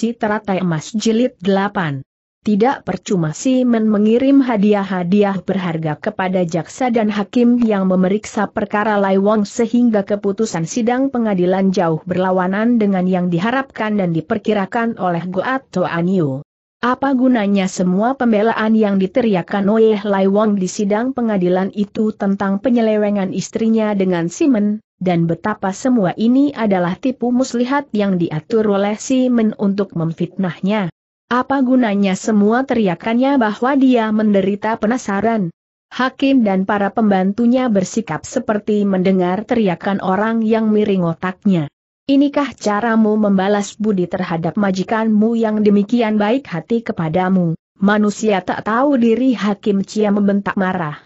si teratai emas jilid 8. Tidak percuma men mengirim hadiah-hadiah berharga kepada jaksa dan hakim yang memeriksa perkara Lai Wong sehingga keputusan sidang pengadilan jauh berlawanan dengan yang diharapkan dan diperkirakan oleh Goat Yu. Apa gunanya semua pembelaan yang diteriakkan oleh Lai Wong di sidang pengadilan itu tentang penyelewengan istrinya dengan Simon? dan betapa semua ini adalah tipu muslihat yang diatur oleh Si Men untuk memfitnahnya. Apa gunanya semua teriakannya bahwa dia menderita penasaran? Hakim dan para pembantunya bersikap seperti mendengar teriakan orang yang miring otaknya. Inikah caramu membalas budi terhadap majikanmu yang demikian baik hati kepadamu? Manusia tak tahu diri Hakim Cia membentak marah.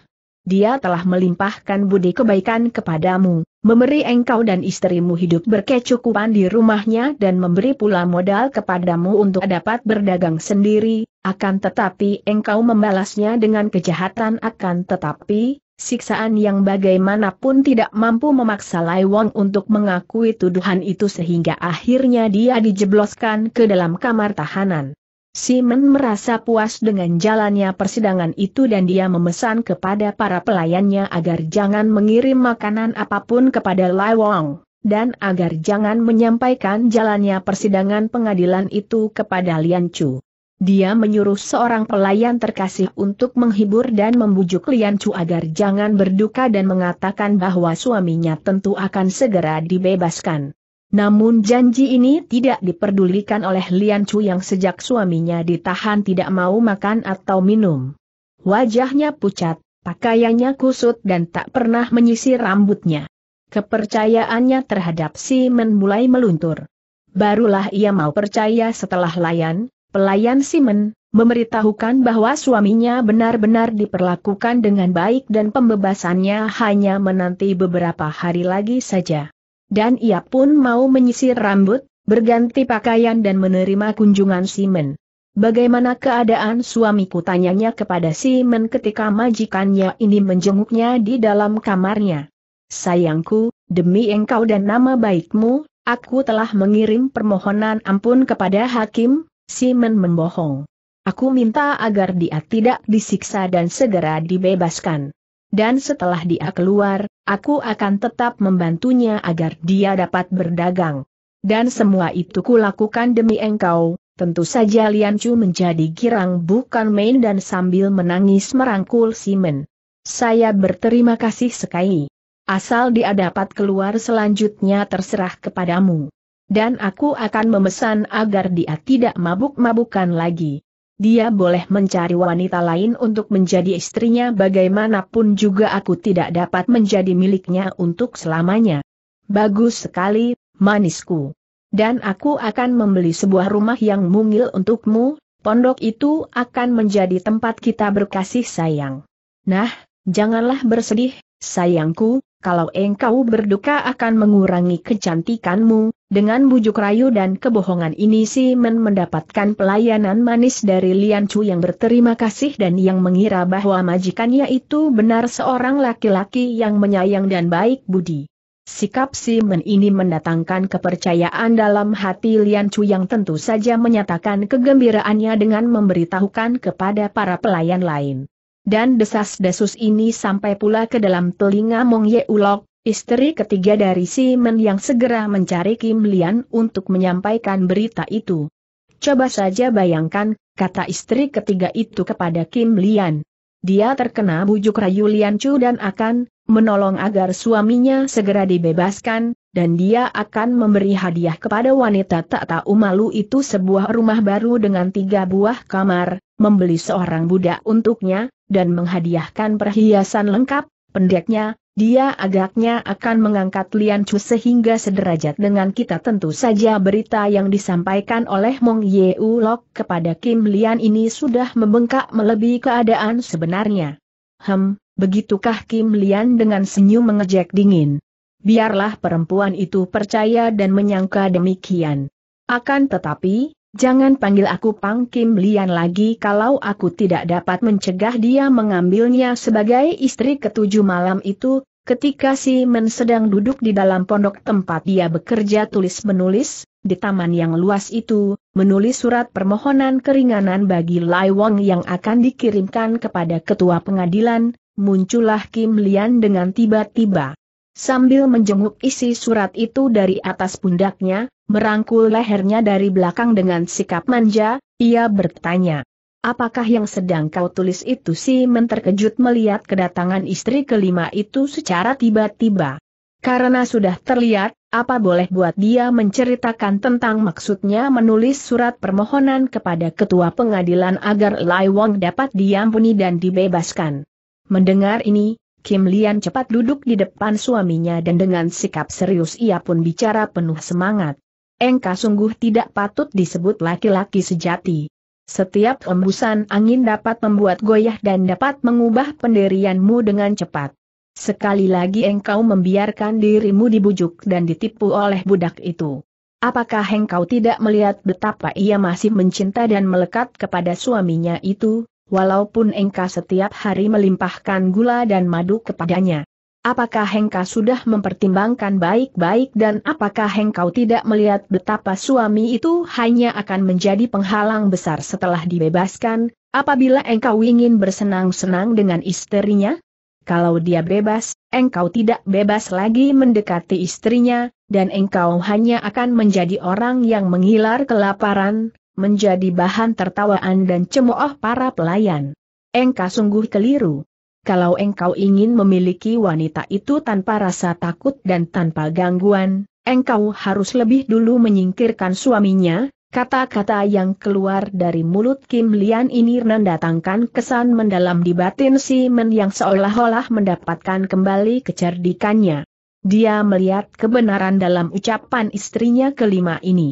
Dia telah melimpahkan budi kebaikan kepadamu, memberi engkau dan istrimu hidup berkecukupan di rumahnya dan memberi pula modal kepadamu untuk dapat berdagang sendiri, akan tetapi engkau membalasnya dengan kejahatan akan tetapi, siksaan yang bagaimanapun tidak mampu memaksa Lai Wong untuk mengakui tuduhan itu sehingga akhirnya dia dijebloskan ke dalam kamar tahanan. Simon merasa puas dengan jalannya persidangan itu dan dia memesan kepada para pelayannya agar jangan mengirim makanan apapun kepada Lai Wong, dan agar jangan menyampaikan jalannya persidangan pengadilan itu kepada Lian Chu. Dia menyuruh seorang pelayan terkasih untuk menghibur dan membujuk Lian Chu agar jangan berduka dan mengatakan bahwa suaminya tentu akan segera dibebaskan. Namun janji ini tidak diperdulikan oleh Lian Chu yang sejak suaminya ditahan tidak mau makan atau minum. Wajahnya pucat, pakaiannya kusut dan tak pernah menyisir rambutnya. Kepercayaannya terhadap Si men mulai meluntur. Barulah ia mau percaya setelah layan, pelayan Simon, memberitahukan bahwa suaminya benar-benar diperlakukan dengan baik dan pembebasannya hanya menanti beberapa hari lagi saja. Dan ia pun mau menyisir rambut, berganti pakaian dan menerima kunjungan Simon. Bagaimana keadaan suamiku tanyanya kepada Simon ketika majikannya ini menjenguknya di dalam kamarnya. Sayangku, demi engkau dan nama baikmu, aku telah mengirim permohonan ampun kepada hakim, Simon membohong. Aku minta agar dia tidak disiksa dan segera dibebaskan dan setelah dia keluar, aku akan tetap membantunya agar dia dapat berdagang. Dan semua itu kulakukan demi engkau, tentu saja Lian Chu menjadi girang bukan main dan sambil menangis merangkul Simon. Saya berterima kasih sekali. Asal dia dapat keluar selanjutnya terserah kepadamu. Dan aku akan memesan agar dia tidak mabuk-mabukan lagi dia boleh mencari wanita lain untuk menjadi istrinya bagaimanapun juga aku tidak dapat menjadi miliknya untuk selamanya. Bagus sekali, manisku. Dan aku akan membeli sebuah rumah yang mungil untukmu, pondok itu akan menjadi tempat kita berkasih sayang. Nah, janganlah bersedih, sayangku, kalau engkau berduka akan mengurangi kecantikanmu, dengan bujuk rayu dan kebohongan ini si Men mendapatkan pelayanan manis dari Lian Chu yang berterima kasih dan yang mengira bahwa majikannya itu benar seorang laki-laki yang menyayang dan baik budi. Sikap si Men ini mendatangkan kepercayaan dalam hati Lian Chu yang tentu saja menyatakan kegembiraannya dengan memberitahukan kepada para pelayan lain dan desas-desus ini sampai pula ke dalam telinga Mong Ye Ulok, istri ketiga dari si Men yang segera mencari Kim Lian untuk menyampaikan berita itu. Coba saja bayangkan, kata istri ketiga itu kepada Kim Lian. Dia terkena bujuk rayu Lian Chu dan akan menolong agar suaminya segera dibebaskan, dan dia akan memberi hadiah kepada wanita tak tahu malu itu sebuah rumah baru dengan tiga buah kamar, membeli seorang budak untuknya, dan menghadiahkan perhiasan lengkap, pendeknya, dia agaknya akan mengangkat Lian Chu sehingga sederajat dengan kita tentu saja berita yang disampaikan oleh Mong Ye Ulok kepada Kim Lian ini sudah membengkak melebihi keadaan sebenarnya. Hem, begitukah Kim Lian dengan senyum mengejek dingin. Biarlah perempuan itu percaya dan menyangka demikian. Akan tetapi, Jangan panggil aku Pang Kim Lian lagi kalau aku tidak dapat mencegah dia mengambilnya sebagai istri ketujuh malam itu, ketika si Men sedang duduk di dalam pondok tempat dia bekerja tulis-menulis, di taman yang luas itu, menulis surat permohonan keringanan bagi Lai Wong yang akan dikirimkan kepada ketua pengadilan, muncullah Kim Lian dengan tiba-tiba. Sambil menjenguk isi surat itu dari atas pundaknya, merangkul lehernya dari belakang dengan sikap manja, ia bertanya. Apakah yang sedang kau tulis itu si men terkejut melihat kedatangan istri kelima itu secara tiba-tiba. Karena sudah terlihat, apa boleh buat dia menceritakan tentang maksudnya menulis surat permohonan kepada ketua pengadilan agar Lai Wong dapat diampuni dan dibebaskan. Mendengar ini, Kim Lian cepat duduk di depan suaminya dan dengan sikap serius ia pun bicara penuh semangat. Engkau sungguh tidak patut disebut laki-laki sejati. Setiap hembusan angin dapat membuat goyah dan dapat mengubah pendirianmu dengan cepat. Sekali lagi engkau membiarkan dirimu dibujuk dan ditipu oleh budak itu. Apakah engkau tidak melihat betapa ia masih mencinta dan melekat kepada suaminya itu? walaupun Engka setiap hari melimpahkan gula dan madu kepadanya. Apakah Hengka sudah mempertimbangkan baik-baik dan apakah Hengkau tidak melihat betapa suami itu hanya akan menjadi penghalang besar setelah dibebaskan, apabila Engkau ingin bersenang-senang dengan istrinya? Kalau dia bebas, engkau tidak bebas lagi mendekati istrinya, dan engkau hanya akan menjadi orang yang menghilar kelaparan, menjadi bahan tertawaan dan cemooh para pelayan. Engkau sungguh keliru. Kalau engkau ingin memiliki wanita itu tanpa rasa takut dan tanpa gangguan, engkau harus lebih dulu menyingkirkan suaminya, Kata-kata yang keluar dari mulut Kim Lian ini mendatangkan kesan mendalam di batin si Men yang seolah-olah mendapatkan kembali kecerdikannya. Dia melihat kebenaran dalam ucapan istrinya kelima ini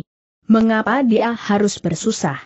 mengapa dia harus bersusah?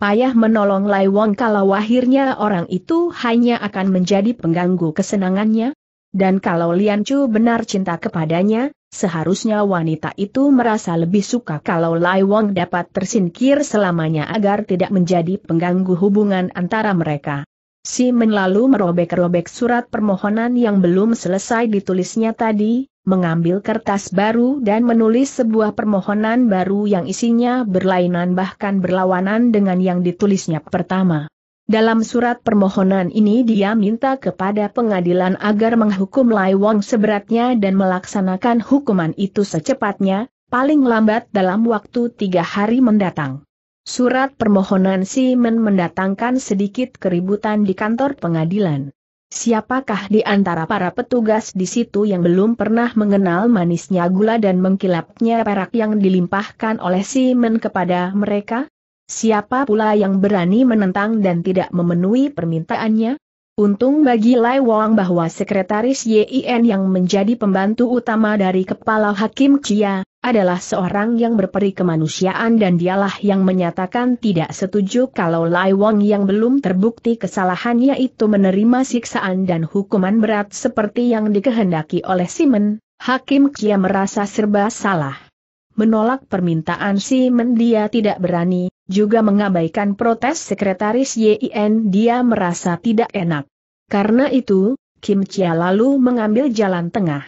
Payah menolong Lai Wong kalau akhirnya orang itu hanya akan menjadi pengganggu kesenangannya? Dan kalau Lian Chu benar cinta kepadanya, seharusnya wanita itu merasa lebih suka kalau Lai Wong dapat tersingkir selamanya agar tidak menjadi pengganggu hubungan antara mereka. Si Men lalu merobek-robek surat permohonan yang belum selesai ditulisnya tadi, mengambil kertas baru dan menulis sebuah permohonan baru yang isinya berlainan bahkan berlawanan dengan yang ditulisnya pertama. Dalam surat permohonan ini dia minta kepada pengadilan agar menghukum Lai Wong seberatnya dan melaksanakan hukuman itu secepatnya, paling lambat dalam waktu tiga hari mendatang. Surat permohonan Simon mendatangkan sedikit keributan di kantor pengadilan. Siapakah di antara para petugas di situ yang belum pernah mengenal manisnya gula dan mengkilapnya perak yang dilimpahkan oleh si Men kepada mereka? Siapa pula yang berani menentang dan tidak memenuhi permintaannya? Untung bagi Lai Wang bahwa sekretaris YIN yang menjadi pembantu utama dari kepala Hakim Chia, adalah seorang yang berperi kemanusiaan dan dialah yang menyatakan tidak setuju kalau Lai Wang yang belum terbukti kesalahannya itu menerima siksaan dan hukuman berat seperti yang dikehendaki oleh Simon, Hakim Chia merasa serba salah. Menolak permintaan Simon dia tidak berani, juga mengabaikan protes sekretaris YIN dia merasa tidak enak. Karena itu, Kim Chia lalu mengambil jalan tengah.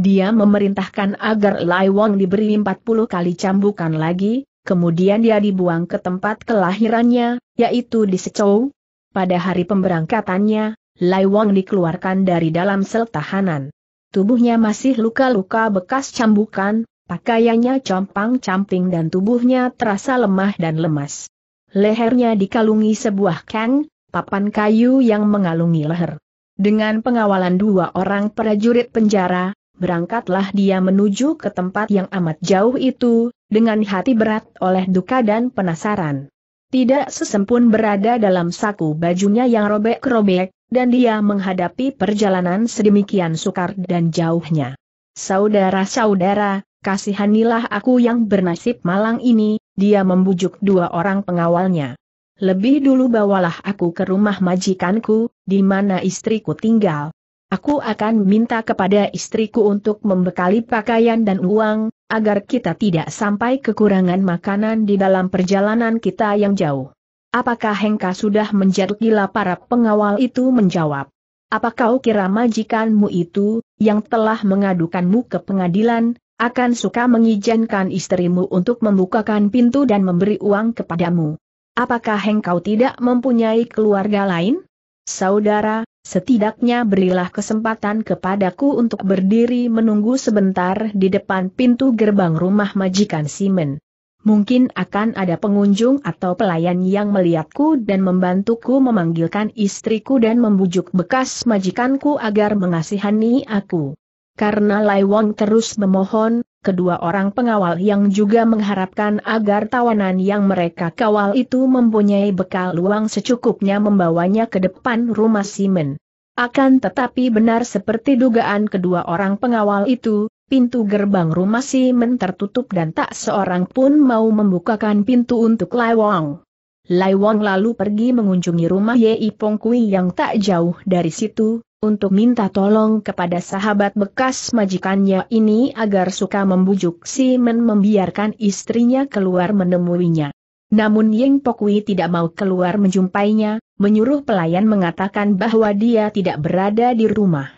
Dia memerintahkan agar Lai Wong diberi 40 kali cambukan lagi, kemudian dia dibuang ke tempat kelahirannya, yaitu di Secou. Pada hari pemberangkatannya, Lai Wong dikeluarkan dari dalam sel tahanan. Tubuhnya masih luka-luka bekas cambukan, Pakaiannya compang-camping dan tubuhnya terasa lemah dan lemas. Lehernya dikalungi sebuah keng, papan kayu yang mengalungi leher. Dengan pengawalan dua orang prajurit penjara, berangkatlah dia menuju ke tempat yang amat jauh itu, dengan hati berat oleh duka dan penasaran. Tidak sesempun berada dalam saku bajunya yang robek-robek, dan dia menghadapi perjalanan sedemikian sukar dan jauhnya. Saudara-saudara, kasihanilah aku yang bernasib malang ini, dia membujuk dua orang pengawalnya. Lebih dulu bawalah aku ke rumah majikanku, di mana istriku tinggal. Aku akan minta kepada istriku untuk membekali pakaian dan uang, agar kita tidak sampai kekurangan makanan di dalam perjalanan kita yang jauh. Apakah Hengka sudah menjadi gila para pengawal itu menjawab? Apa kau kira majikanmu itu, yang telah mengadukanmu ke pengadilan, akan suka mengizinkan istrimu untuk membukakan pintu dan memberi uang kepadamu. Apakah engkau tidak mempunyai keluarga lain? Saudara, setidaknya berilah kesempatan kepadaku untuk berdiri menunggu sebentar di depan pintu gerbang rumah majikan Simon. Mungkin akan ada pengunjung atau pelayan yang melihatku dan membantuku memanggilkan istriku dan membujuk bekas majikanku agar mengasihani aku. Karena Lai Wong terus memohon, kedua orang pengawal yang juga mengharapkan agar tawanan yang mereka kawal itu mempunyai bekal luang secukupnya membawanya ke depan rumah Simen. Akan tetapi benar seperti dugaan kedua orang pengawal itu, pintu gerbang rumah Simen tertutup dan tak seorang pun mau membukakan pintu untuk Lai Wong. Lai Wong lalu pergi mengunjungi rumah Ye Ipong Kui yang tak jauh dari situ, untuk minta tolong kepada sahabat bekas majikannya ini agar suka membujuk si Men membiarkan istrinya keluar menemuinya. Namun Ying Pokwi tidak mau keluar menjumpainya, menyuruh pelayan mengatakan bahwa dia tidak berada di rumah.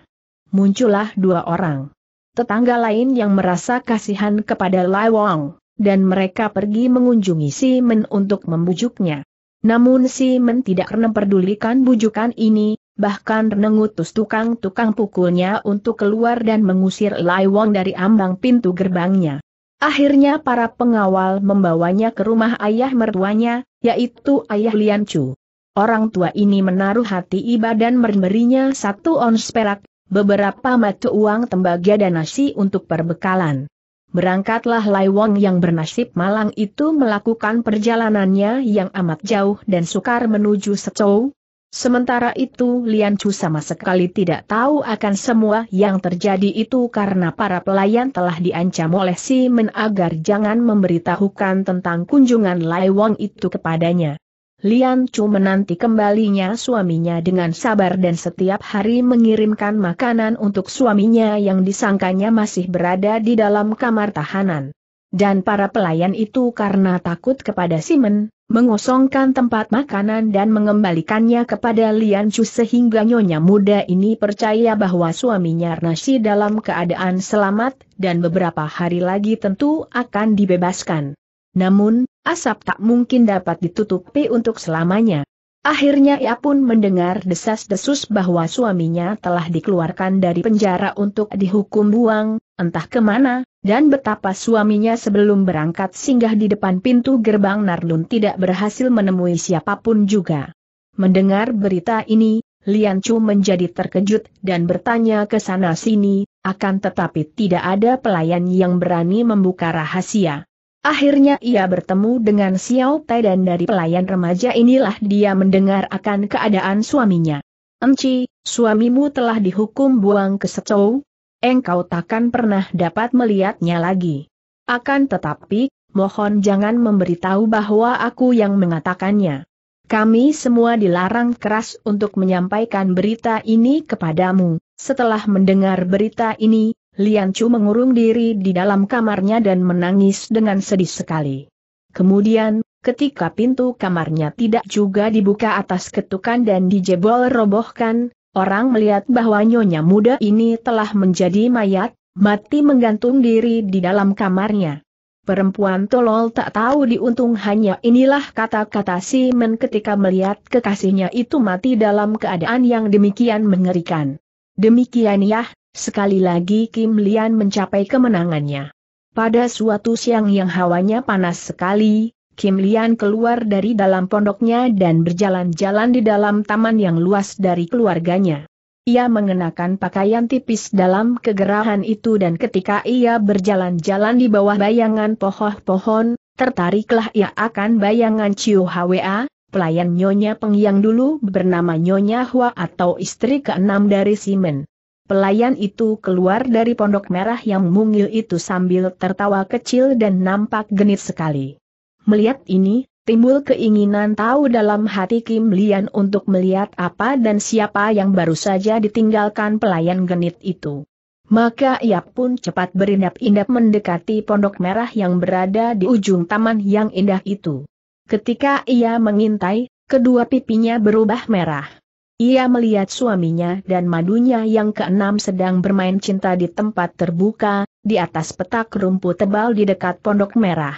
Muncullah dua orang. Tetangga lain yang merasa kasihan kepada Lai Wong, dan mereka pergi mengunjungi si Men untuk membujuknya. Namun si Men tidak pernah pedulikan bujukan ini, Bahkan mengutus tukang-tukang pukulnya untuk keluar dan mengusir Lai Wong dari ambang pintu gerbangnya. Akhirnya para pengawal membawanya ke rumah ayah mertuanya, yaitu ayah Lian Chu. Orang tua ini menaruh hati iba dan memberinya satu ons perak, beberapa mata uang tembaga dan nasi untuk perbekalan. Berangkatlah Lai Wong yang bernasib malang itu melakukan perjalanannya yang amat jauh dan sukar menuju Secou, Sementara itu Lian Chu sama sekali tidak tahu akan semua yang terjadi itu karena para pelayan telah diancam oleh si Men agar jangan memberitahukan tentang kunjungan Lai Wang itu kepadanya. Lian Chu menanti kembalinya suaminya dengan sabar dan setiap hari mengirimkan makanan untuk suaminya yang disangkanya masih berada di dalam kamar tahanan. Dan para pelayan itu karena takut kepada Simon, mengosongkan tempat makanan dan mengembalikannya kepada Lian Chu sehingga nyonya muda ini percaya bahwa suaminya Nasi dalam keadaan selamat dan beberapa hari lagi tentu akan dibebaskan. Namun, asap tak mungkin dapat ditutupi untuk selamanya. Akhirnya ia pun mendengar desas-desus bahwa suaminya telah dikeluarkan dari penjara untuk dihukum buang, entah kemana, dan betapa suaminya sebelum berangkat singgah di depan pintu gerbang Narlun tidak berhasil menemui siapapun juga. Mendengar berita ini, Lian Chu menjadi terkejut dan bertanya ke sana-sini, akan tetapi tidak ada pelayan yang berani membuka rahasia. Akhirnya ia bertemu dengan Xiao Tai dan dari pelayan remaja inilah dia mendengar akan keadaan suaminya. Enci, suamimu telah dihukum buang ke Secou, engkau takkan pernah dapat melihatnya lagi. Akan tetapi, mohon jangan memberitahu bahwa aku yang mengatakannya. Kami semua dilarang keras untuk menyampaikan berita ini kepadamu. Setelah mendengar berita ini, Lian Chu mengurung diri di dalam kamarnya dan menangis dengan sedih sekali. Kemudian, ketika pintu kamarnya tidak juga dibuka atas ketukan dan dijebol robohkan, Orang melihat bahwa nyonya muda ini telah menjadi mayat, mati menggantung diri di dalam kamarnya. Perempuan tolol tak tahu diuntung hanya inilah kata-kata Men ketika melihat kekasihnya itu mati dalam keadaan yang demikian mengerikan. Demikian ya, sekali lagi Kim Lian mencapai kemenangannya. Pada suatu siang yang hawanya panas sekali, Kim Lian keluar dari dalam pondoknya dan berjalan-jalan di dalam taman yang luas dari keluarganya. Ia mengenakan pakaian tipis dalam kegerahan itu dan ketika ia berjalan-jalan di bawah bayangan pohon-pohon, tertariklah ia akan bayangan Chiu Hwa, pelayan Nyonya Peng yang dulu bernama Nyonya Hua atau istri keenam dari Simen. Pelayan itu keluar dari pondok merah yang mungil itu sambil tertawa kecil dan nampak genit sekali. Melihat ini, timbul keinginan tahu dalam hati Kim Lian untuk melihat apa dan siapa yang baru saja ditinggalkan pelayan genit itu. Maka ia pun cepat berindap-indap mendekati pondok merah yang berada di ujung taman yang indah itu. Ketika ia mengintai, kedua pipinya berubah merah. Ia melihat suaminya dan madunya yang keenam sedang bermain cinta di tempat terbuka, di atas petak rumput tebal di dekat pondok merah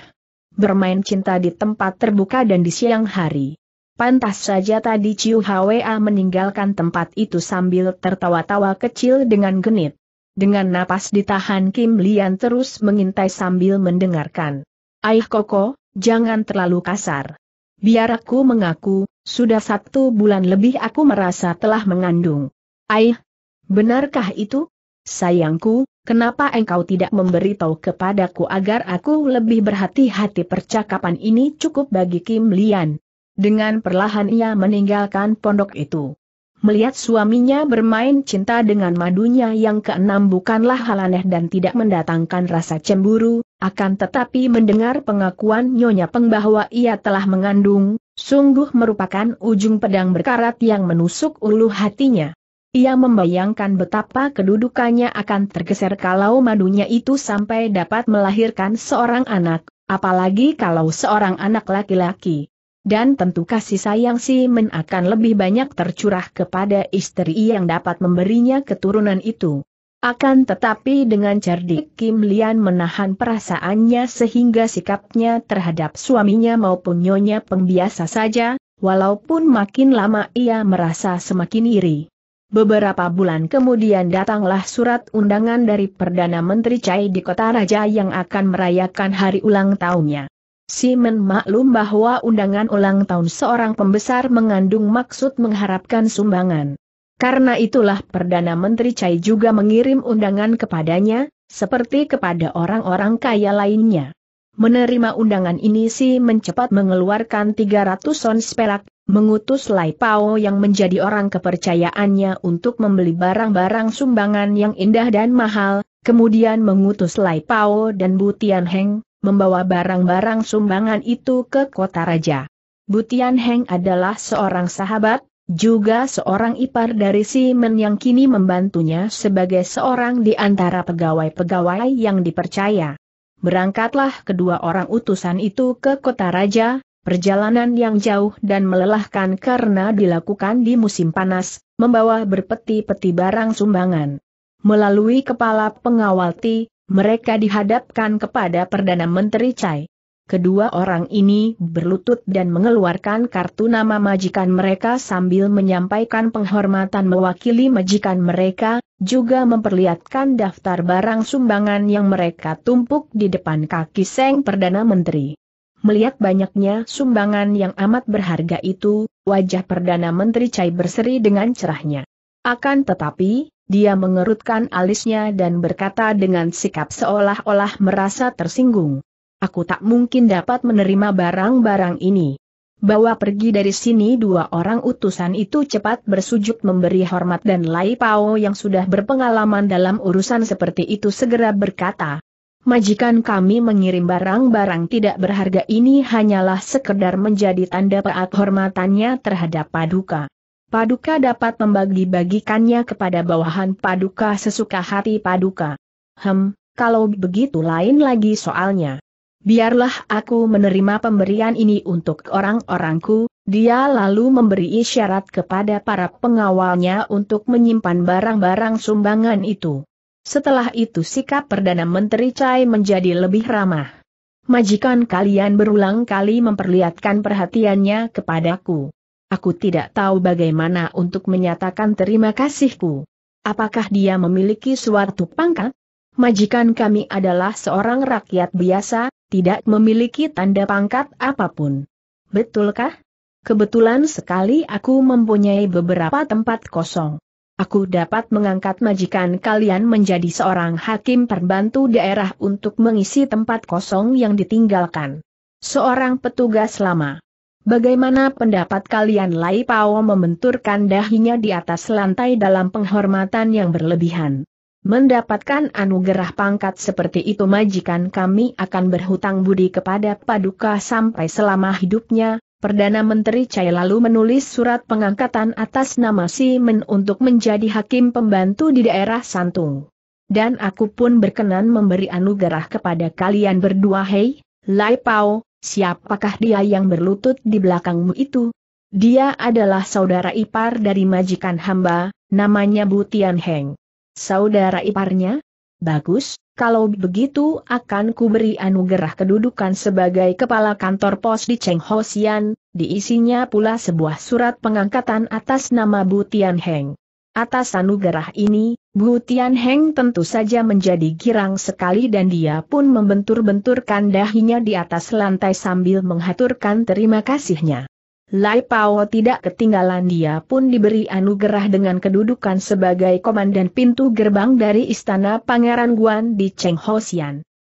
bermain cinta di tempat terbuka dan di siang hari. Pantas saja tadi Ciu Hwa meninggalkan tempat itu sambil tertawa-tawa kecil dengan genit. Dengan napas ditahan Kim Lian terus mengintai sambil mendengarkan. Aih Koko, jangan terlalu kasar. Biar aku mengaku, sudah satu bulan lebih aku merasa telah mengandung. Aih, benarkah itu? Sayangku, Kenapa engkau tidak memberitahu kepadaku agar aku lebih berhati-hati percakapan ini cukup bagi Kim Lian? Dengan perlahan ia meninggalkan pondok itu. Melihat suaminya bermain cinta dengan madunya yang keenam bukanlah hal aneh dan tidak mendatangkan rasa cemburu, akan tetapi mendengar pengakuan Nyonya Peng bahwa ia telah mengandung, sungguh merupakan ujung pedang berkarat yang menusuk ulu hatinya. Ia membayangkan betapa kedudukannya akan tergeser kalau madunya itu sampai dapat melahirkan seorang anak, apalagi kalau seorang anak laki-laki. Dan tentu kasih sayang si men akan lebih banyak tercurah kepada istri yang dapat memberinya keturunan itu. Akan tetapi dengan cerdik Kim Lian menahan perasaannya sehingga sikapnya terhadap suaminya maupun nyonya pembiasa saja, walaupun makin lama ia merasa semakin iri. Beberapa bulan kemudian datanglah surat undangan dari Perdana Menteri Chai di kota raja yang akan merayakan hari ulang tahunnya. Simon maklum bahwa undangan ulang tahun seorang pembesar mengandung maksud mengharapkan sumbangan. Karena itulah Perdana Menteri Chai juga mengirim undangan kepadanya, seperti kepada orang-orang kaya lainnya. Menerima undangan ini si mencepat mengeluarkan 300 sons perak, mengutus Lai Pao yang menjadi orang kepercayaannya untuk membeli barang-barang sumbangan yang indah dan mahal, kemudian mengutus Lai Pao dan Bu Heng, membawa barang-barang sumbangan itu ke kota raja. Bu Heng adalah seorang sahabat, juga seorang ipar dari Simen yang kini membantunya sebagai seorang di antara pegawai-pegawai yang dipercaya. Berangkatlah kedua orang utusan itu ke kota raja, Perjalanan yang jauh dan melelahkan karena dilakukan di musim panas, membawa berpeti-peti barang sumbangan. Melalui kepala pengawal Ti, mereka dihadapkan kepada Perdana Menteri Chai. Kedua orang ini berlutut dan mengeluarkan kartu nama majikan mereka sambil menyampaikan penghormatan mewakili majikan mereka, juga memperlihatkan daftar barang sumbangan yang mereka tumpuk di depan kaki Seng Perdana Menteri. Melihat banyaknya sumbangan yang amat berharga itu, wajah Perdana Menteri Chai berseri dengan cerahnya. Akan tetapi, dia mengerutkan alisnya dan berkata dengan sikap seolah-olah merasa tersinggung. Aku tak mungkin dapat menerima barang-barang ini. Bawa pergi dari sini dua orang utusan itu cepat bersujud memberi hormat dan Lai Pao yang sudah berpengalaman dalam urusan seperti itu segera berkata, Majikan kami mengirim barang-barang tidak berharga ini hanyalah sekedar menjadi tanda peat hormatannya terhadap paduka. Paduka dapat membagi-bagikannya kepada bawahan paduka sesuka hati paduka. Hem, kalau begitu lain lagi soalnya. Biarlah aku menerima pemberian ini untuk orang-orangku, dia lalu memberi isyarat kepada para pengawalnya untuk menyimpan barang-barang sumbangan itu. Setelah itu sikap Perdana Menteri Chai menjadi lebih ramah. Majikan kalian berulang kali memperlihatkan perhatiannya kepadaku. Aku tidak tahu bagaimana untuk menyatakan terima kasihku. Apakah dia memiliki suatu pangkat? Majikan kami adalah seorang rakyat biasa, tidak memiliki tanda pangkat apapun. Betulkah? Kebetulan sekali aku mempunyai beberapa tempat kosong. Aku dapat mengangkat majikan kalian menjadi seorang hakim perbantu daerah untuk mengisi tempat kosong yang ditinggalkan. Seorang petugas lama. Bagaimana pendapat kalian Lai Pao membenturkan dahinya di atas lantai dalam penghormatan yang berlebihan. Mendapatkan anugerah pangkat seperti itu majikan kami akan berhutang budi kepada Paduka sampai selama hidupnya, Perdana Menteri Chai lalu menulis surat pengangkatan atas nama Simon untuk menjadi hakim pembantu di daerah Santung. Dan aku pun berkenan memberi anugerah kepada kalian berdua hei, Lai Pao, siapakah dia yang berlutut di belakangmu itu? Dia adalah saudara ipar dari majikan hamba, namanya Butian Heng. Saudara iparnya? Bagus, kalau begitu akan kuberi anugerah kedudukan sebagai kepala kantor pos di Cheng Ho Xian, diisinya pula sebuah surat pengangkatan atas nama Bu Tian Heng. Atas anugerah ini, Bu Tian Heng tentu saja menjadi girang sekali dan dia pun membentur-benturkan dahinya di atas lantai sambil menghaturkan terima kasihnya. Lai Pao tidak ketinggalan dia pun diberi anugerah dengan kedudukan sebagai komandan pintu gerbang dari istana Pangeran Guan di Cheng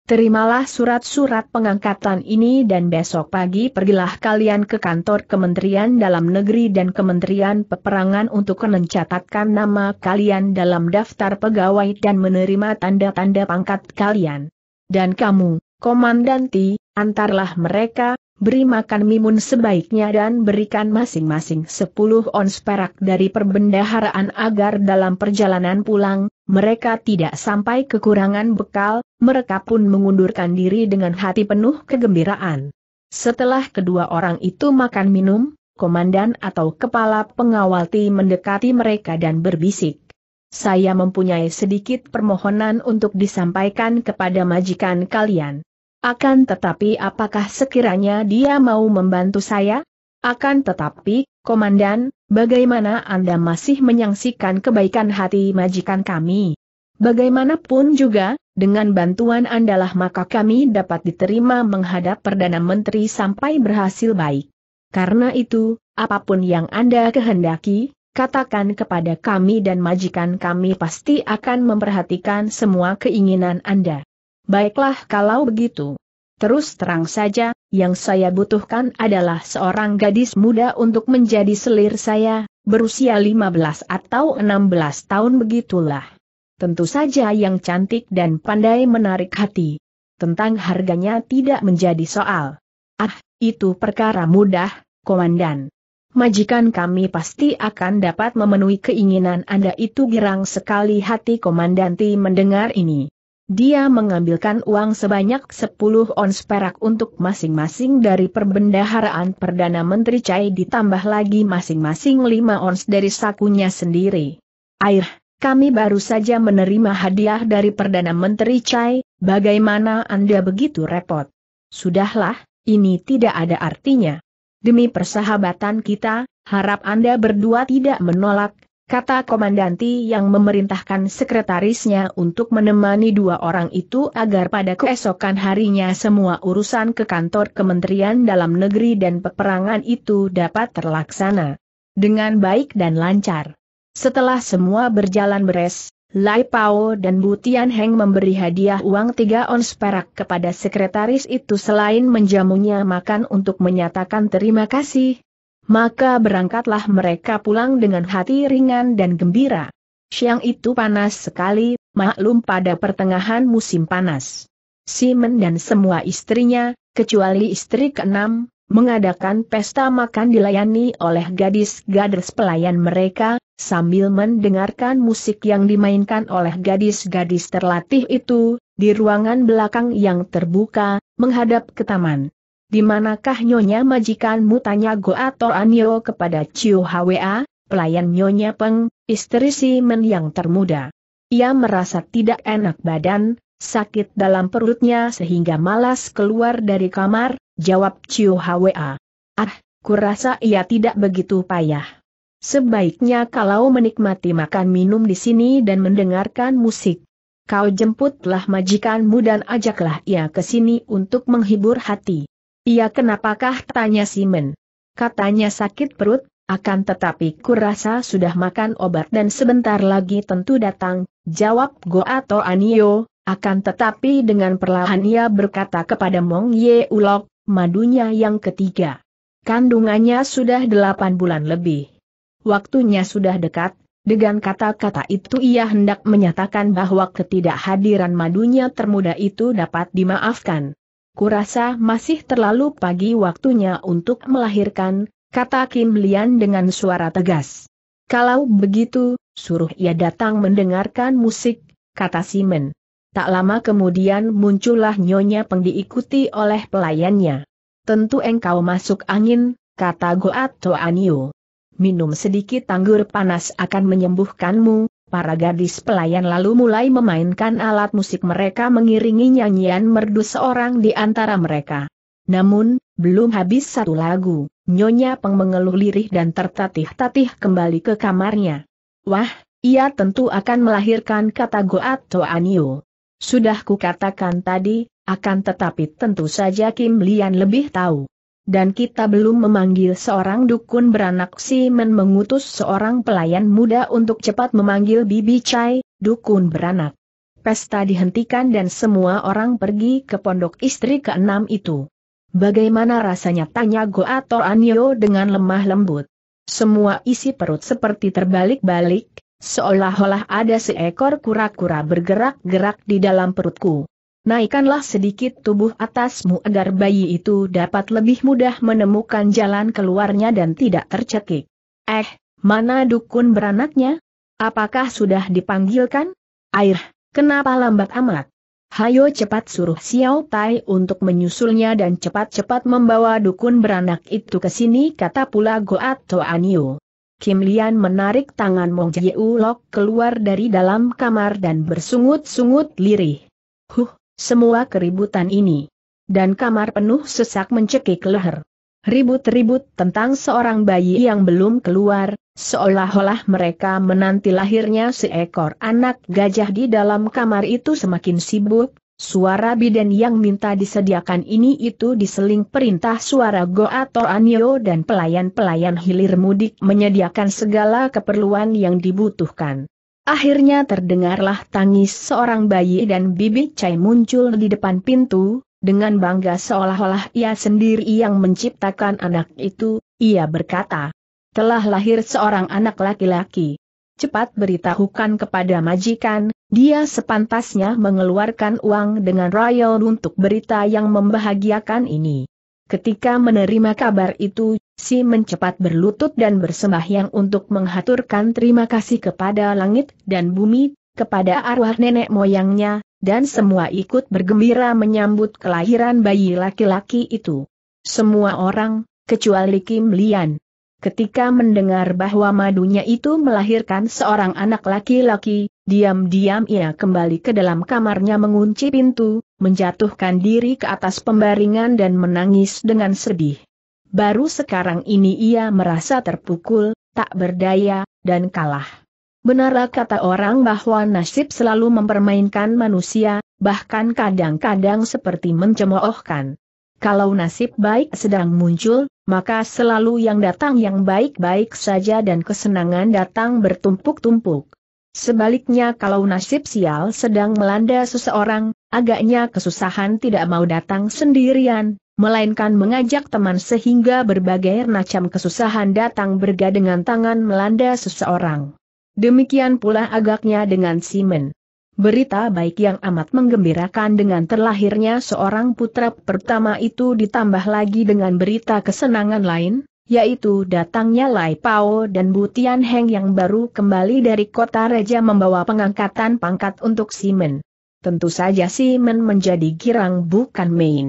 Terimalah surat-surat pengangkatan ini dan besok pagi pergilah kalian ke kantor Kementerian Dalam Negeri dan Kementerian Peperangan untuk mencatatkan nama kalian dalam daftar pegawai dan menerima tanda-tanda pangkat kalian. Dan kamu, Komandan Ti, antarlah mereka, beri makan mimun sebaiknya dan berikan masing-masing 10 ons perak dari perbendaharaan agar dalam perjalanan pulang, mereka tidak sampai kekurangan bekal, mereka pun mengundurkan diri dengan hati penuh kegembiraan. Setelah kedua orang itu makan minum, komandan atau kepala pengawal tim mendekati mereka dan berbisik. Saya mempunyai sedikit permohonan untuk disampaikan kepada majikan kalian. Akan tetapi apakah sekiranya dia mau membantu saya? Akan tetapi, Komandan, bagaimana Anda masih menyaksikan kebaikan hati majikan kami? Bagaimanapun juga, dengan bantuan Andalah maka kami dapat diterima menghadap Perdana Menteri sampai berhasil baik. Karena itu, apapun yang Anda kehendaki, katakan kepada kami dan majikan kami pasti akan memperhatikan semua keinginan Anda. Baiklah kalau begitu. Terus terang saja, yang saya butuhkan adalah seorang gadis muda untuk menjadi selir saya, berusia 15 atau 16 tahun begitulah. Tentu saja yang cantik dan pandai menarik hati. Tentang harganya tidak menjadi soal. Ah, itu perkara mudah, Komandan. Majikan kami pasti akan dapat memenuhi keinginan Anda itu girang sekali hati Komandanti mendengar ini. Dia mengambilkan uang sebanyak 10 ons perak untuk masing-masing dari perbendaharaan Perdana Menteri Chai ditambah lagi masing-masing 5 ons dari sakunya sendiri. Air, kami baru saja menerima hadiah dari Perdana Menteri Chai, bagaimana Anda begitu repot? Sudahlah, ini tidak ada artinya. Demi persahabatan kita, harap Anda berdua tidak menolak, kata komandanti yang memerintahkan sekretarisnya untuk menemani dua orang itu agar pada keesokan harinya semua urusan ke kantor Kementerian Dalam Negeri dan peperangan itu dapat terlaksana dengan baik dan lancar. Setelah semua berjalan beres, Lai Pao dan Butian Heng memberi hadiah uang tiga ons perak kepada sekretaris itu selain menjamunya makan untuk menyatakan terima kasih, maka berangkatlah mereka pulang dengan hati ringan dan gembira. Siang itu panas sekali, maklum pada pertengahan musim panas. Simon dan semua istrinya, kecuali istri keenam, mengadakan pesta makan dilayani oleh gadis-gadis pelayan mereka, sambil mendengarkan musik yang dimainkan oleh gadis-gadis terlatih itu, di ruangan belakang yang terbuka, menghadap ke taman. Di manakah nyonya majikanmu tanya Goa Toranio kepada Chiu Hwa, pelayan nyonya Peng, istri si men yang termuda. Ia merasa tidak enak badan, sakit dalam perutnya sehingga malas keluar dari kamar, jawab Chiu Hwa. Ah, kurasa ia tidak begitu payah. Sebaiknya kalau menikmati makan minum di sini dan mendengarkan musik. Kau jemputlah majikanmu dan ajaklah ia ke sini untuk menghibur hati. Iya kenapakah tanya Simon. Katanya sakit perut, akan tetapi kurasa sudah makan obat dan sebentar lagi tentu datang, jawab Go atau Anio, akan tetapi dengan perlahan ia berkata kepada Mong Ye Ulok, madunya yang ketiga. Kandungannya sudah delapan bulan lebih. Waktunya sudah dekat, dengan kata-kata itu ia hendak menyatakan bahwa ketidakhadiran madunya termuda itu dapat dimaafkan kurasa masih terlalu pagi waktunya untuk melahirkan, kata Kim Lian dengan suara tegas. Kalau begitu, suruh ia datang mendengarkan musik, kata Simon. Tak lama kemudian muncullah nyonya Peng diikuti oleh pelayannya. Tentu engkau masuk angin, kata Goat Toanio. Minum sedikit tanggur panas akan menyembuhkanmu, Para gadis pelayan lalu mulai memainkan alat musik mereka mengiringi nyanyian merdu seorang di antara mereka. Namun, belum habis satu lagu, Nyonya Peng mengeluh lirih dan tertatih-tatih kembali ke kamarnya. Wah, ia tentu akan melahirkan kata Goat Toanio. Sudah kukatakan tadi, akan tetapi tentu saja Kim Lian lebih tahu dan kita belum memanggil seorang dukun beranak men mengutus seorang pelayan muda untuk cepat memanggil Bibi Chai, dukun beranak. Pesta dihentikan dan semua orang pergi ke pondok istri keenam itu. Bagaimana rasanya tanya Goa Anio dengan lemah lembut. Semua isi perut seperti terbalik-balik, seolah-olah ada seekor kura-kura bergerak-gerak di dalam perutku naikkanlah sedikit tubuh atasmu agar bayi itu dapat lebih mudah menemukan jalan keluarnya dan tidak tercekik. Eh, mana dukun beranaknya? Apakah sudah dipanggilkan? Air, kenapa lambat amat? Hayo cepat suruh Xiao Tai untuk menyusulnya dan cepat-cepat membawa dukun beranak itu ke sini kata pula Goat Toanio. Kim Lian menarik tangan Mong Jie Ulok keluar dari dalam kamar dan bersungut-sungut lirih. Huh, semua keributan ini. Dan kamar penuh sesak mencekik leher. Ribut-ribut tentang seorang bayi yang belum keluar, seolah-olah mereka menanti lahirnya seekor anak gajah di dalam kamar itu semakin sibuk, Suara bidan yang minta disediakan ini itu diseling perintah suara Go atau Anio dan pelayan-pelayan hilir mudik menyediakan segala keperluan yang dibutuhkan. Akhirnya terdengarlah tangis seorang bayi dan bibi Cai muncul di depan pintu, dengan bangga seolah-olah ia sendiri yang menciptakan anak itu, ia berkata. Telah lahir seorang anak laki-laki. Cepat beritahukan kepada majikan, dia sepantasnya mengeluarkan uang dengan royal untuk berita yang membahagiakan ini. Ketika menerima kabar itu, si mencepat berlutut dan bersembahyang untuk menghaturkan terima kasih kepada langit dan bumi, kepada arwah nenek moyangnya, dan semua ikut bergembira menyambut kelahiran bayi laki-laki itu. Semua orang, kecuali Kim Lian. Ketika mendengar bahwa madunya itu melahirkan seorang anak laki-laki, diam-diam ia kembali ke dalam kamarnya mengunci pintu, menjatuhkan diri ke atas pembaringan dan menangis dengan sedih. Baru sekarang ini ia merasa terpukul, tak berdaya, dan kalah. Benarlah kata orang bahwa nasib selalu mempermainkan manusia, bahkan kadang-kadang seperti mencemoohkan. Kalau nasib baik sedang muncul, maka selalu yang datang yang baik-baik saja dan kesenangan datang bertumpuk-tumpuk. Sebaliknya kalau nasib sial sedang melanda seseorang, Agaknya kesusahan tidak mau datang sendirian, melainkan mengajak teman sehingga berbagai macam kesusahan datang dengan tangan melanda seseorang. Demikian pula agaknya dengan Simon. Berita baik yang amat menggembirakan dengan terlahirnya seorang putra pertama itu ditambah lagi dengan berita kesenangan lain, yaitu datangnya Lai Pao dan Butian Heng yang baru kembali dari kota Raja membawa pengangkatan pangkat untuk Simon. Tentu saja sih menjadi girang bukan main.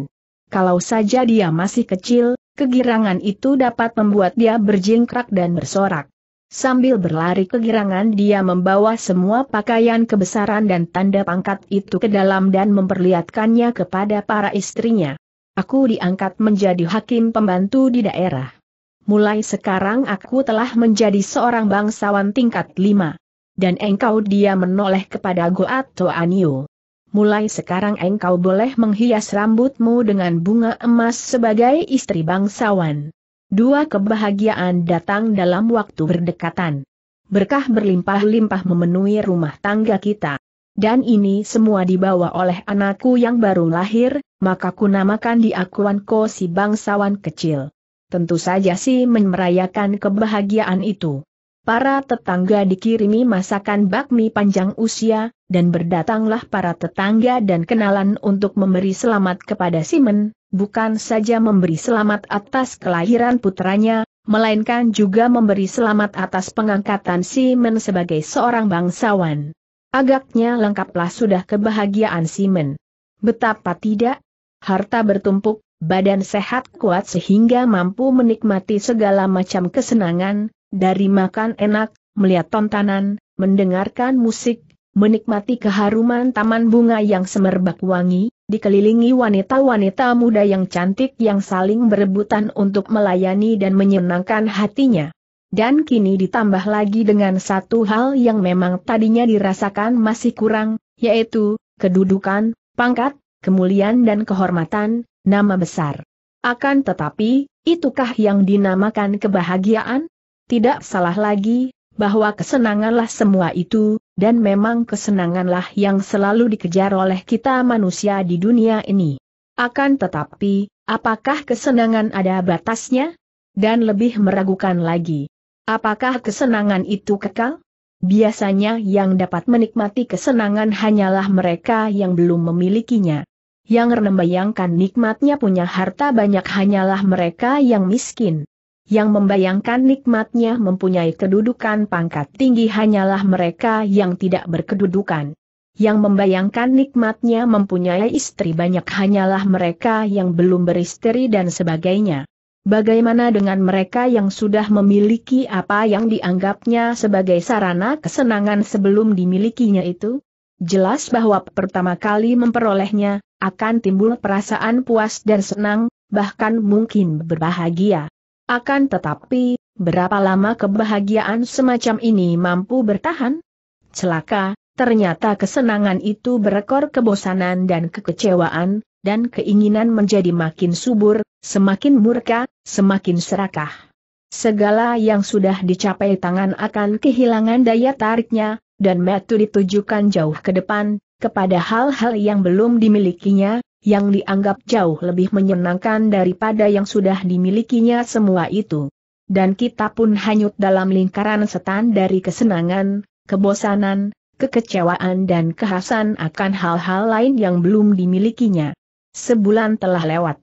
Kalau saja dia masih kecil, kegirangan itu dapat membuat dia berjingkrak dan bersorak. Sambil berlari kegirangan dia membawa semua pakaian kebesaran dan tanda pangkat itu ke dalam dan memperlihatkannya kepada para istrinya. Aku diangkat menjadi hakim pembantu di daerah. Mulai sekarang aku telah menjadi seorang bangsawan tingkat lima. Dan engkau dia menoleh kepada Goat Anio mulai sekarang engkau boleh menghias rambutmu dengan bunga emas sebagai istri bangsawan. Dua kebahagiaan datang dalam waktu berdekatan. Berkah berlimpah-limpah memenuhi rumah tangga kita. Dan ini semua dibawa oleh anakku yang baru lahir, maka ku namakan dia Kuanko si bangsawan kecil. Tentu saja si merayakan kebahagiaan itu. Para tetangga dikirimi masakan bakmi panjang usia, dan berdatanglah para tetangga dan kenalan untuk memberi selamat kepada Simon, bukan saja memberi selamat atas kelahiran putranya, melainkan juga memberi selamat atas pengangkatan Simon sebagai seorang bangsawan. Agaknya lengkaplah sudah kebahagiaan Simon. Betapa tidak? Harta bertumpuk, badan sehat kuat sehingga mampu menikmati segala macam kesenangan, dari makan enak, melihat tontonan, mendengarkan musik, menikmati keharuman taman bunga yang semerbak wangi, dikelilingi wanita-wanita muda yang cantik yang saling berebutan untuk melayani dan menyenangkan hatinya. Dan kini ditambah lagi dengan satu hal yang memang tadinya dirasakan masih kurang, yaitu, kedudukan, pangkat, kemuliaan dan kehormatan, nama besar. Akan tetapi, itukah yang dinamakan kebahagiaan? Tidak salah lagi, bahwa kesenanganlah semua itu, dan memang kesenanganlah yang selalu dikejar oleh kita manusia di dunia ini. Akan tetapi, apakah kesenangan ada batasnya? Dan lebih meragukan lagi, apakah kesenangan itu kekal? Biasanya yang dapat menikmati kesenangan hanyalah mereka yang belum memilikinya. Yang renembayangkan nikmatnya punya harta banyak hanyalah mereka yang miskin yang membayangkan nikmatnya mempunyai kedudukan pangkat tinggi hanyalah mereka yang tidak berkedudukan. Yang membayangkan nikmatnya mempunyai istri banyak hanyalah mereka yang belum beristri dan sebagainya. Bagaimana dengan mereka yang sudah memiliki apa yang dianggapnya sebagai sarana kesenangan sebelum dimilikinya itu? Jelas bahwa pertama kali memperolehnya, akan timbul perasaan puas dan senang, bahkan mungkin berbahagia. Akan tetapi, berapa lama kebahagiaan semacam ini mampu bertahan? Celaka, ternyata kesenangan itu berekor kebosanan dan kekecewaan, dan keinginan menjadi makin subur, semakin murka, semakin serakah. Segala yang sudah dicapai tangan akan kehilangan daya tariknya, dan metu ditujukan jauh ke depan, kepada hal-hal yang belum dimilikinya, yang dianggap jauh lebih menyenangkan daripada yang sudah dimilikinya semua itu. Dan kita pun hanyut dalam lingkaran setan dari kesenangan, kebosanan, kekecewaan dan kehasan akan hal-hal lain yang belum dimilikinya. Sebulan telah lewat.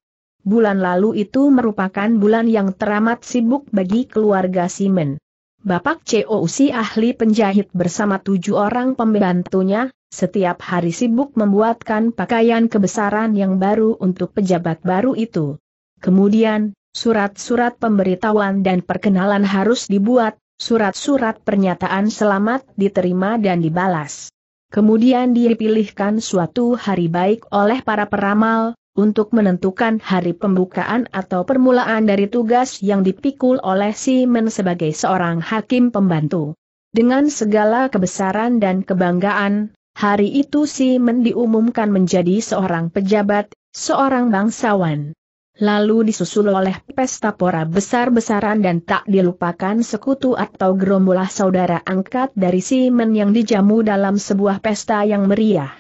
Bulan lalu itu merupakan bulan yang teramat sibuk bagi keluarga Simon. Bapak COC ahli penjahit bersama tujuh orang pembantunya, setiap hari sibuk membuatkan pakaian kebesaran yang baru untuk pejabat baru itu. Kemudian, surat-surat pemberitahuan dan perkenalan harus dibuat, surat-surat pernyataan selamat diterima dan dibalas. Kemudian dipilihkan suatu hari baik oleh para peramal, untuk menentukan hari pembukaan atau permulaan dari tugas yang dipikul oleh si Men sebagai seorang hakim pembantu. Dengan segala kebesaran dan kebanggaan, hari itu si Men diumumkan menjadi seorang pejabat, seorang bangsawan. Lalu disusul oleh pesta pora besar-besaran dan tak dilupakan sekutu atau gerombolah saudara angkat dari si Men yang dijamu dalam sebuah pesta yang meriah.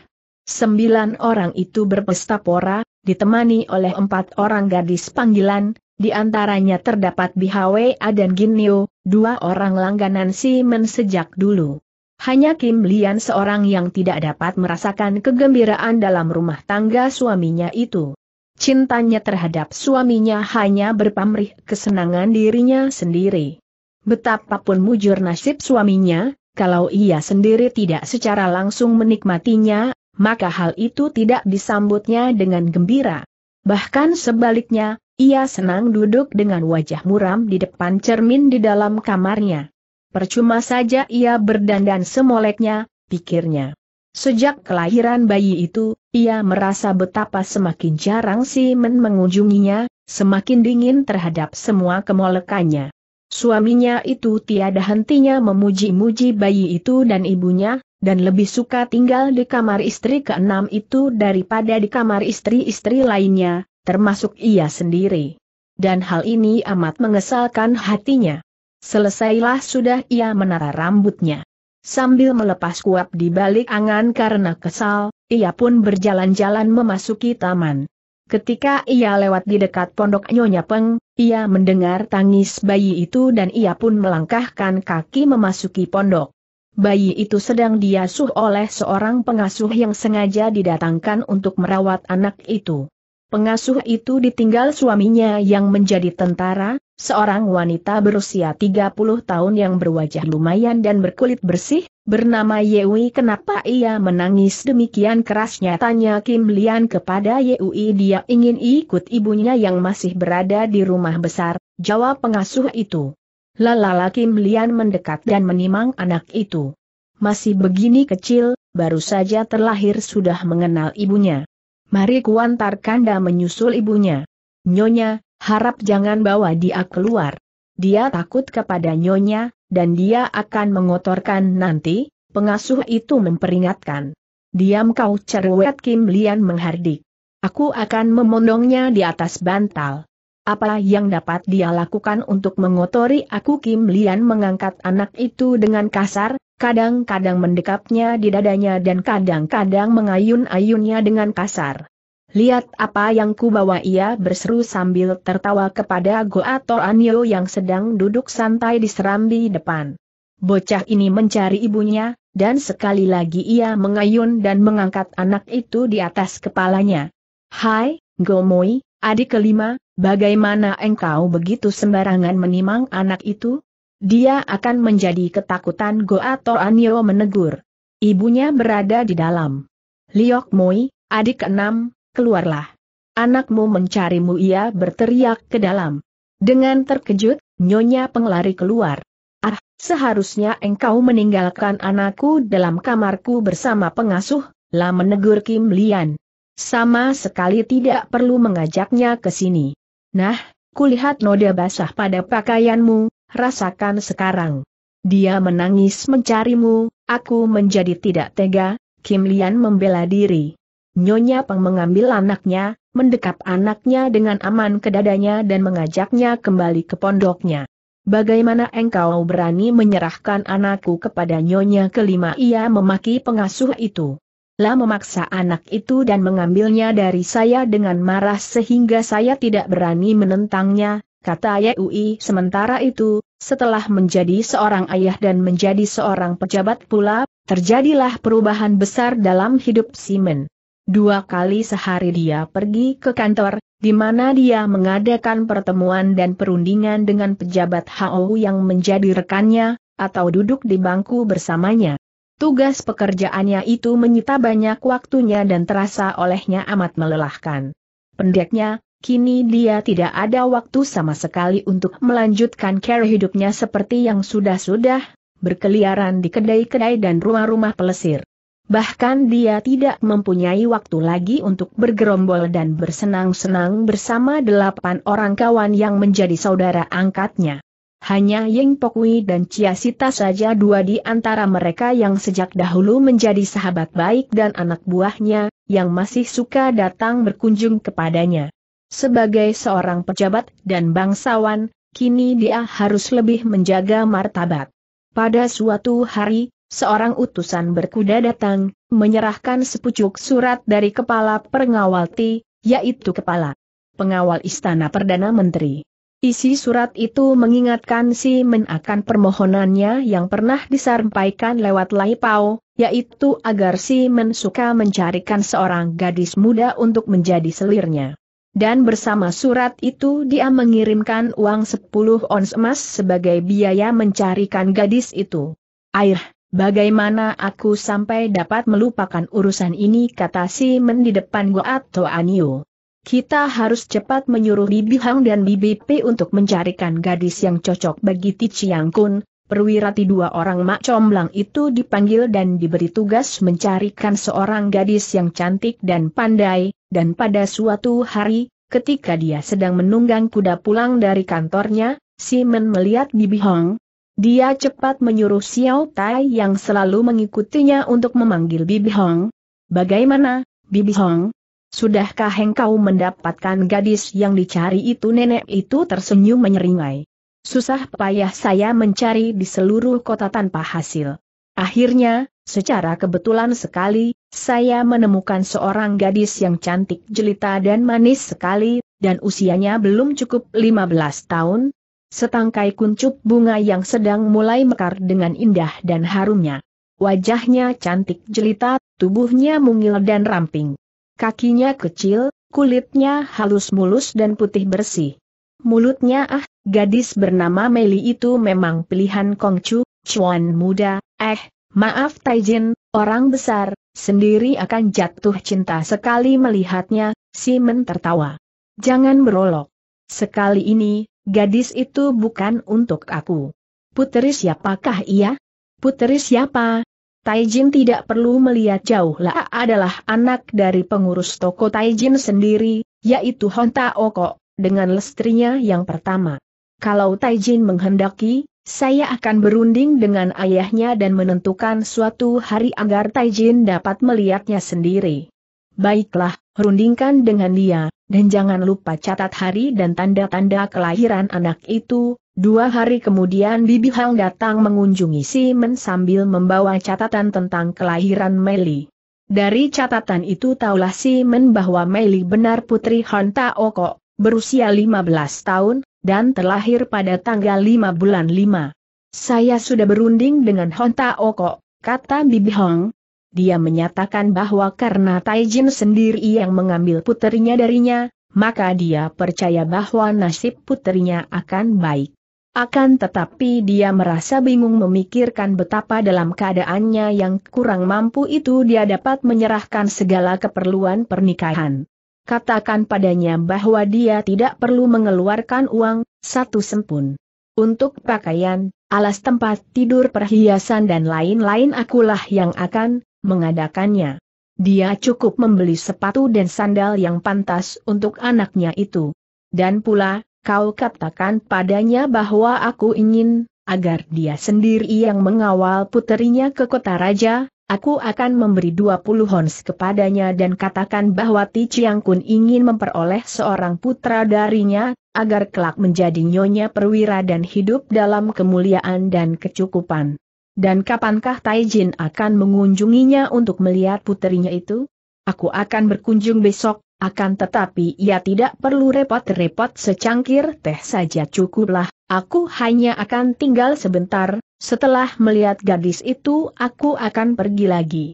Sembilan orang itu berpesta pora, ditemani oleh empat orang gadis panggilan, di antaranya terdapat A dan Ginio, dua orang langganan si men sejak dulu. Hanya Kim Lian seorang yang tidak dapat merasakan kegembiraan dalam rumah tangga suaminya itu. Cintanya terhadap suaminya hanya berpamrih kesenangan dirinya sendiri. Betapapun mujur nasib suaminya, kalau ia sendiri tidak secara langsung menikmatinya, maka hal itu tidak disambutnya dengan gembira. Bahkan sebaliknya, ia senang duduk dengan wajah muram di depan cermin di dalam kamarnya. Percuma saja ia berdandan semoleknya, pikirnya. Sejak kelahiran bayi itu, ia merasa betapa semakin jarang si men mengunjunginya, semakin dingin terhadap semua kemolekannya. Suaminya itu tiada hentinya memuji-muji bayi itu dan ibunya, dan lebih suka tinggal di kamar istri keenam itu daripada di kamar istri-istri lainnya, termasuk ia sendiri. Dan hal ini amat mengesalkan hatinya. Selesailah sudah ia menara rambutnya. Sambil melepas kuap di balik angan karena kesal, ia pun berjalan-jalan memasuki taman. Ketika ia lewat di dekat pondok Nyonya Peng, ia mendengar tangis bayi itu dan ia pun melangkahkan kaki memasuki pondok. Bayi itu sedang diasuh oleh seorang pengasuh yang sengaja didatangkan untuk merawat anak itu. Pengasuh itu ditinggal suaminya yang menjadi tentara, seorang wanita berusia 30 tahun yang berwajah lumayan dan berkulit bersih, bernama Yewi. Kenapa ia menangis demikian kerasnya tanya Kim Lian kepada Yewi dia ingin ikut ibunya yang masih berada di rumah besar, jawab pengasuh itu. Lelaki Kim Lian mendekat dan menimang anak itu. Masih begini kecil, baru saja terlahir sudah mengenal ibunya. Mari kuantar kanda menyusul ibunya. Nyonya, harap jangan bawa dia keluar. Dia takut kepada Nyonya, dan dia akan mengotorkan nanti, pengasuh itu memperingatkan. Diam kau cerewet Kim Lian menghardik. Aku akan memondongnya di atas bantal. Apa yang dapat dia lakukan untuk mengotori aku Kim Lian mengangkat anak itu dengan kasar, kadang-kadang mendekapnya di dadanya dan kadang-kadang mengayun-ayunnya dengan kasar. Lihat apa yang kubawa ia berseru sambil tertawa kepada Goa Anyo yang sedang duduk santai di serambi depan. Bocah ini mencari ibunya, dan sekali lagi ia mengayun dan mengangkat anak itu di atas kepalanya. Hai, Gomoi, adik kelima, Bagaimana engkau begitu sembarangan menimang anak itu? Dia akan menjadi ketakutan Goa Toranio menegur. Ibunya berada di dalam. Liok Mui, adik enam, keluarlah. Anakmu mencarimu ia berteriak ke dalam. Dengan terkejut, nyonya penglari keluar. Ah, seharusnya engkau meninggalkan anakku dalam kamarku bersama pengasuh, lah menegur Kim Lian. Sama sekali tidak perlu mengajaknya ke sini. Nah, kulihat noda basah pada pakaianmu, rasakan sekarang. Dia menangis mencarimu, aku menjadi tidak tega, Kim Lian membela diri. Nyonya Peng mengambil anaknya, mendekap anaknya dengan aman ke dadanya dan mengajaknya kembali ke pondoknya. Bagaimana engkau berani menyerahkan anakku kepada nyonya kelima ia memaki pengasuh itu? lah memaksa anak itu dan mengambilnya dari saya dengan marah sehingga saya tidak berani menentangnya, kata Yui. Sementara itu, setelah menjadi seorang ayah dan menjadi seorang pejabat pula, terjadilah perubahan besar dalam hidup Simon. Dua kali sehari dia pergi ke kantor, di mana dia mengadakan pertemuan dan perundingan dengan pejabat HO yang menjadi rekannya, atau duduk di bangku bersamanya. Tugas pekerjaannya itu menyita banyak waktunya dan terasa olehnya amat melelahkan. Pendeknya, kini dia tidak ada waktu sama sekali untuk melanjutkan care hidupnya seperti yang sudah-sudah, berkeliaran di kedai-kedai dan rumah-rumah pelesir. Bahkan dia tidak mempunyai waktu lagi untuk bergerombol dan bersenang-senang bersama delapan orang kawan yang menjadi saudara angkatnya hanya Ying Pokwi dan Chia Sita saja dua di antara mereka yang sejak dahulu menjadi sahabat baik dan anak buahnya, yang masih suka datang berkunjung kepadanya. Sebagai seorang pejabat dan bangsawan, kini dia harus lebih menjaga martabat. Pada suatu hari, seorang utusan berkuda datang, menyerahkan sepucuk surat dari kepala pengawal T, yaitu kepala pengawal istana Perdana Menteri. Isi surat itu mengingatkan si Men akan permohonannya yang pernah disampaikan lewat Lai Pao, yaitu agar si Men suka mencarikan seorang gadis muda untuk menjadi selirnya. Dan bersama surat itu dia mengirimkan uang 10 ons emas sebagai biaya mencarikan gadis itu. Air, bagaimana aku sampai dapat melupakan urusan ini kata si Men di depan Goat Toanio. Kita harus cepat menyuruh Bibi Hang dan Bibi P untuk mencarikan gadis yang cocok bagi Ti Yang Kun. Perwirati dua orang mak comblang itu dipanggil dan diberi tugas mencarikan seorang gadis yang cantik dan pandai, dan pada suatu hari, ketika dia sedang menunggang kuda pulang dari kantornya, Simon melihat Bibi Hong. Dia cepat menyuruh Xiao Tai yang selalu mengikutinya untuk memanggil Bibi Hong. Bagaimana, Bibi Hong? Sudahkah engkau mendapatkan gadis yang dicari itu nenek itu tersenyum menyeringai. Susah payah saya mencari di seluruh kota tanpa hasil. Akhirnya, secara kebetulan sekali, saya menemukan seorang gadis yang cantik jelita dan manis sekali, dan usianya belum cukup 15 tahun, setangkai kuncup bunga yang sedang mulai mekar dengan indah dan harumnya. Wajahnya cantik jelita, tubuhnya mungil dan ramping. Kakinya kecil, kulitnya halus mulus dan putih bersih. Mulutnya ah, gadis bernama Meli itu memang pilihan Kongcu, cuan muda, eh, maaf Taijin, orang besar, sendiri akan jatuh cinta sekali melihatnya, Simon tertawa. Jangan berolok. Sekali ini, gadis itu bukan untuk aku. Putri siapakah ia? Putri siapa? Taijin tidak perlu melihat jauh lah adalah anak dari pengurus toko Taijin sendiri, yaitu Honta Oko, dengan lestrinya yang pertama. Kalau Taijin menghendaki, saya akan berunding dengan ayahnya dan menentukan suatu hari agar Taijin dapat melihatnya sendiri. Baiklah, rundingkan dengan dia, dan jangan lupa catat hari dan tanda-tanda kelahiran anak itu, Dua hari kemudian Bibi Hang datang mengunjungi Simon sambil membawa catatan tentang kelahiran Meli. Dari catatan itu taulah Simon bahwa Meli benar putri Han Oko, berusia 15 tahun, dan terlahir pada tanggal 5 bulan 5. Saya sudah berunding dengan Han Oko, kata Bibi Hong. Dia menyatakan bahwa karena Taijin sendiri yang mengambil putrinya darinya, maka dia percaya bahwa nasib putrinya akan baik. Akan tetapi dia merasa bingung memikirkan betapa dalam keadaannya yang kurang mampu itu dia dapat menyerahkan segala keperluan pernikahan. Katakan padanya bahwa dia tidak perlu mengeluarkan uang, satu sempun. Untuk pakaian, alas tempat tidur perhiasan dan lain-lain akulah yang akan mengadakannya. Dia cukup membeli sepatu dan sandal yang pantas untuk anaknya itu. Dan pula, kau katakan padanya bahwa aku ingin, agar dia sendiri yang mengawal puterinya ke kota raja, aku akan memberi 20 hons kepadanya dan katakan bahwa Ti Chiang Kun ingin memperoleh seorang putra darinya, agar kelak menjadi nyonya perwira dan hidup dalam kemuliaan dan kecukupan. Dan kapankah Taijin akan mengunjunginya untuk melihat puterinya itu? Aku akan berkunjung besok, akan tetapi ia tidak perlu repot-repot secangkir teh saja cukuplah, aku hanya akan tinggal sebentar, setelah melihat gadis itu aku akan pergi lagi.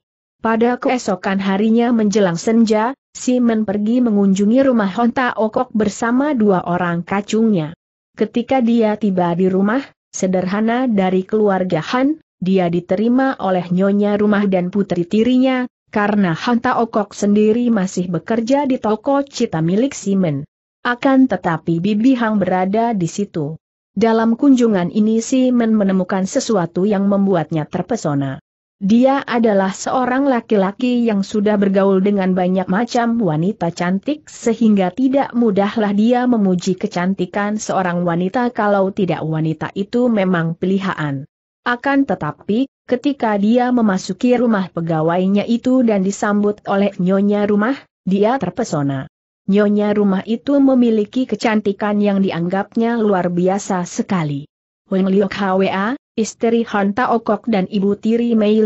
Pada keesokan harinya menjelang senja, Si men pergi mengunjungi rumah Honta Okok bersama dua orang kacungnya. Ketika dia tiba di rumah, sederhana dari keluarga Han, dia diterima oleh nyonya rumah dan putri tirinya, karena Hanta Okok sendiri masih bekerja di toko cita milik Simen. Akan tetapi Bibi Hang berada di situ. Dalam kunjungan ini Simen menemukan sesuatu yang membuatnya terpesona. Dia adalah seorang laki-laki yang sudah bergaul dengan banyak macam wanita cantik sehingga tidak mudahlah dia memuji kecantikan seorang wanita kalau tidak wanita itu memang pilihan. Akan tetapi, Ketika dia memasuki rumah pegawainya itu dan disambut oleh nyonya rumah, dia terpesona. Nyonya rumah itu memiliki kecantikan yang dianggapnya luar biasa sekali. Weng Liok Hwa, istri Han Taokok dan ibu tiri Mei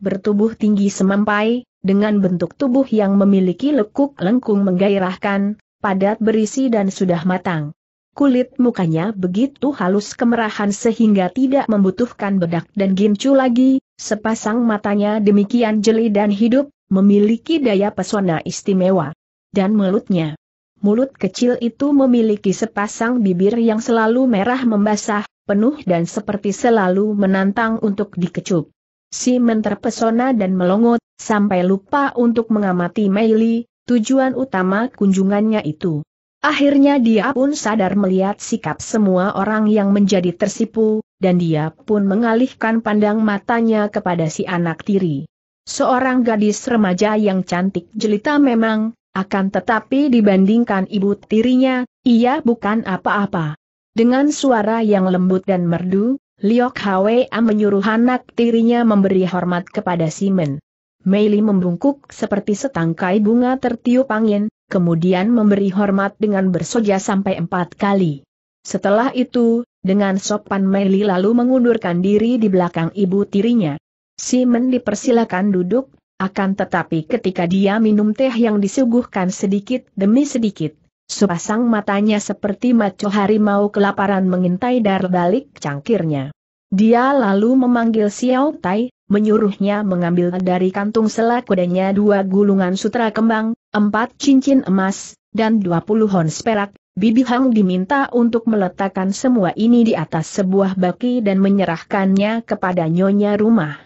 bertubuh tinggi semampai, dengan bentuk tubuh yang memiliki lekuk lengkung menggairahkan, padat berisi dan sudah matang. Kulit mukanya begitu halus kemerahan sehingga tidak membutuhkan bedak dan gincu lagi, sepasang matanya demikian jeli dan hidup, memiliki daya pesona istimewa. Dan mulutnya. Mulut kecil itu memiliki sepasang bibir yang selalu merah membasah, penuh dan seperti selalu menantang untuk dikecup. si menter pesona dan melongot, sampai lupa untuk mengamati Meili, tujuan utama kunjungannya itu. Akhirnya dia pun sadar melihat sikap semua orang yang menjadi tersipu, dan dia pun mengalihkan pandang matanya kepada si anak tiri. Seorang gadis remaja yang cantik jelita memang, akan tetapi dibandingkan ibu tirinya, ia bukan apa-apa. Dengan suara yang lembut dan merdu, Liok Hwa menyuruh anak tirinya memberi hormat kepada Simon. Meili membungkuk seperti setangkai bunga tertiup angin, kemudian memberi hormat dengan bersoja sampai empat kali. Setelah itu, dengan sopan Meli lalu mengundurkan diri di belakang ibu tirinya. Simon dipersilakan duduk, akan tetapi ketika dia minum teh yang disuguhkan sedikit demi sedikit, sepasang matanya seperti maco harimau kelaparan mengintai dar balik cangkirnya. Dia lalu memanggil Xiao Tai, menyuruhnya mengambil dari kantung selak kudanya dua gulungan sutra kembang, empat cincin emas, dan dua puluh hons perak, Bibi Hang diminta untuk meletakkan semua ini di atas sebuah baki dan menyerahkannya kepada nyonya rumah.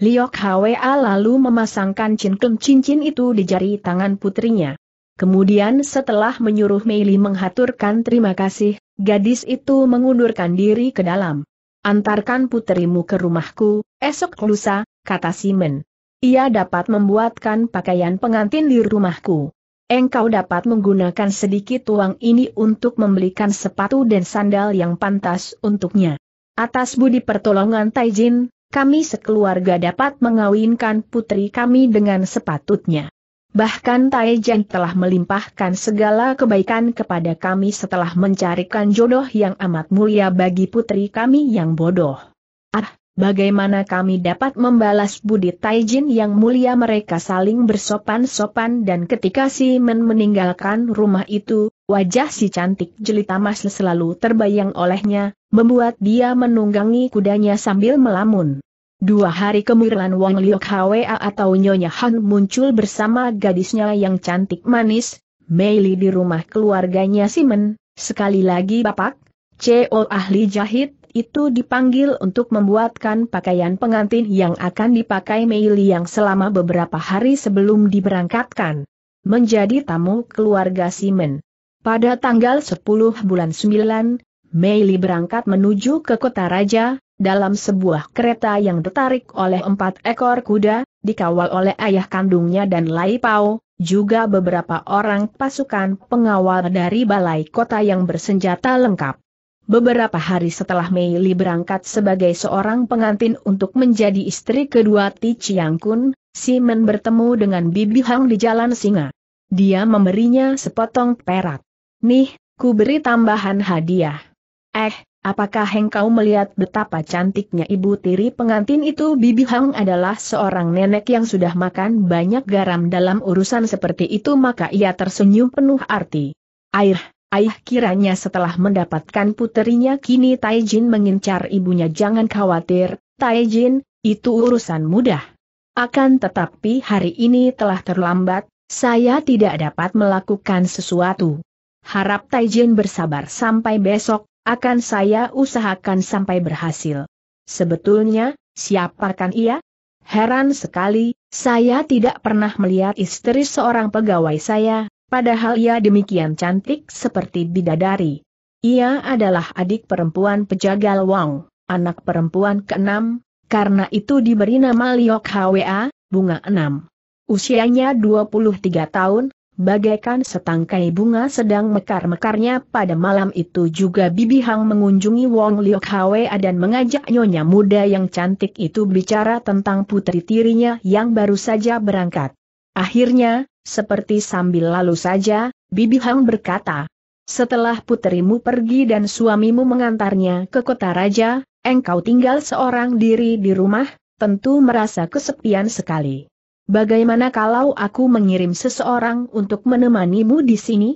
Liok Hwa lalu memasangkan cincin-cincin itu di jari tangan putrinya. Kemudian setelah menyuruh Meili menghaturkan terima kasih, gadis itu mengundurkan diri ke dalam. Antarkan puterimu ke rumahku, esok lusa, kata Simon. Ia dapat membuatkan pakaian pengantin di rumahku. Engkau dapat menggunakan sedikit uang ini untuk membelikan sepatu dan sandal yang pantas untuknya. Atas budi pertolongan Taijin, kami sekeluarga dapat mengawinkan putri kami dengan sepatutnya. Bahkan Taijen telah melimpahkan segala kebaikan kepada kami setelah mencarikan jodoh yang amat mulia bagi putri kami yang bodoh. Ah, bagaimana kami dapat membalas budi Taijin yang mulia mereka saling bersopan-sopan dan ketika si Men meninggalkan rumah itu, wajah si cantik jelita mas selalu terbayang olehnya, membuat dia menunggangi kudanya sambil melamun. Dua hari kemudian Wang Liok Hwa atau Nyonya Han muncul bersama gadisnya yang cantik manis, Meili di rumah keluarganya Simon. sekali lagi Bapak, CEO ahli jahit, itu dipanggil untuk membuatkan pakaian pengantin yang akan dipakai Meili yang selama beberapa hari sebelum diberangkatkan. Menjadi tamu keluarga Simon. Pada tanggal 10 bulan 9, Meili berangkat menuju ke kota raja, dalam sebuah kereta yang ditarik oleh empat ekor kuda, dikawal oleh ayah kandungnya dan Lai Pao, juga beberapa orang pasukan pengawal dari balai kota yang bersenjata lengkap. Beberapa hari setelah Mei Li berangkat sebagai seorang pengantin untuk menjadi istri kedua Ti Chiang Kun, Si Men bertemu dengan Bibi Hang di Jalan Singa. Dia memberinya sepotong perak. Nih, ku beri tambahan hadiah. Eh, Apakah engkau melihat betapa cantiknya ibu tiri pengantin itu Bibi Hang adalah seorang nenek yang sudah makan banyak garam dalam urusan seperti itu maka ia tersenyum penuh arti. Air, ayah kiranya setelah mendapatkan puterinya kini Taijin mengincar ibunya jangan khawatir, Taijin, itu urusan mudah. Akan tetapi hari ini telah terlambat, saya tidak dapat melakukan sesuatu. Harap Taijin bersabar sampai besok, akan saya usahakan sampai berhasil. Sebetulnya, siapakan ia? Heran sekali, saya tidak pernah melihat istri seorang pegawai saya, padahal ia demikian cantik seperti bidadari. Ia adalah adik perempuan pejagal Wang, anak perempuan keenam, karena itu diberi nama Liok Hwa, bunga enam. Usianya 23 tahun, bagaikan setangkai bunga sedang mekar-mekarnya pada malam itu juga Bibi Hang mengunjungi Wong Liok Hwa dan mengajak nyonya muda yang cantik itu bicara tentang putri tirinya yang baru saja berangkat. Akhirnya, seperti sambil lalu saja, Bibi Hang berkata, setelah putrimu pergi dan suamimu mengantarnya ke kota raja, engkau tinggal seorang diri di rumah, tentu merasa kesepian sekali. Bagaimana kalau aku mengirim seseorang untuk menemanimu di sini?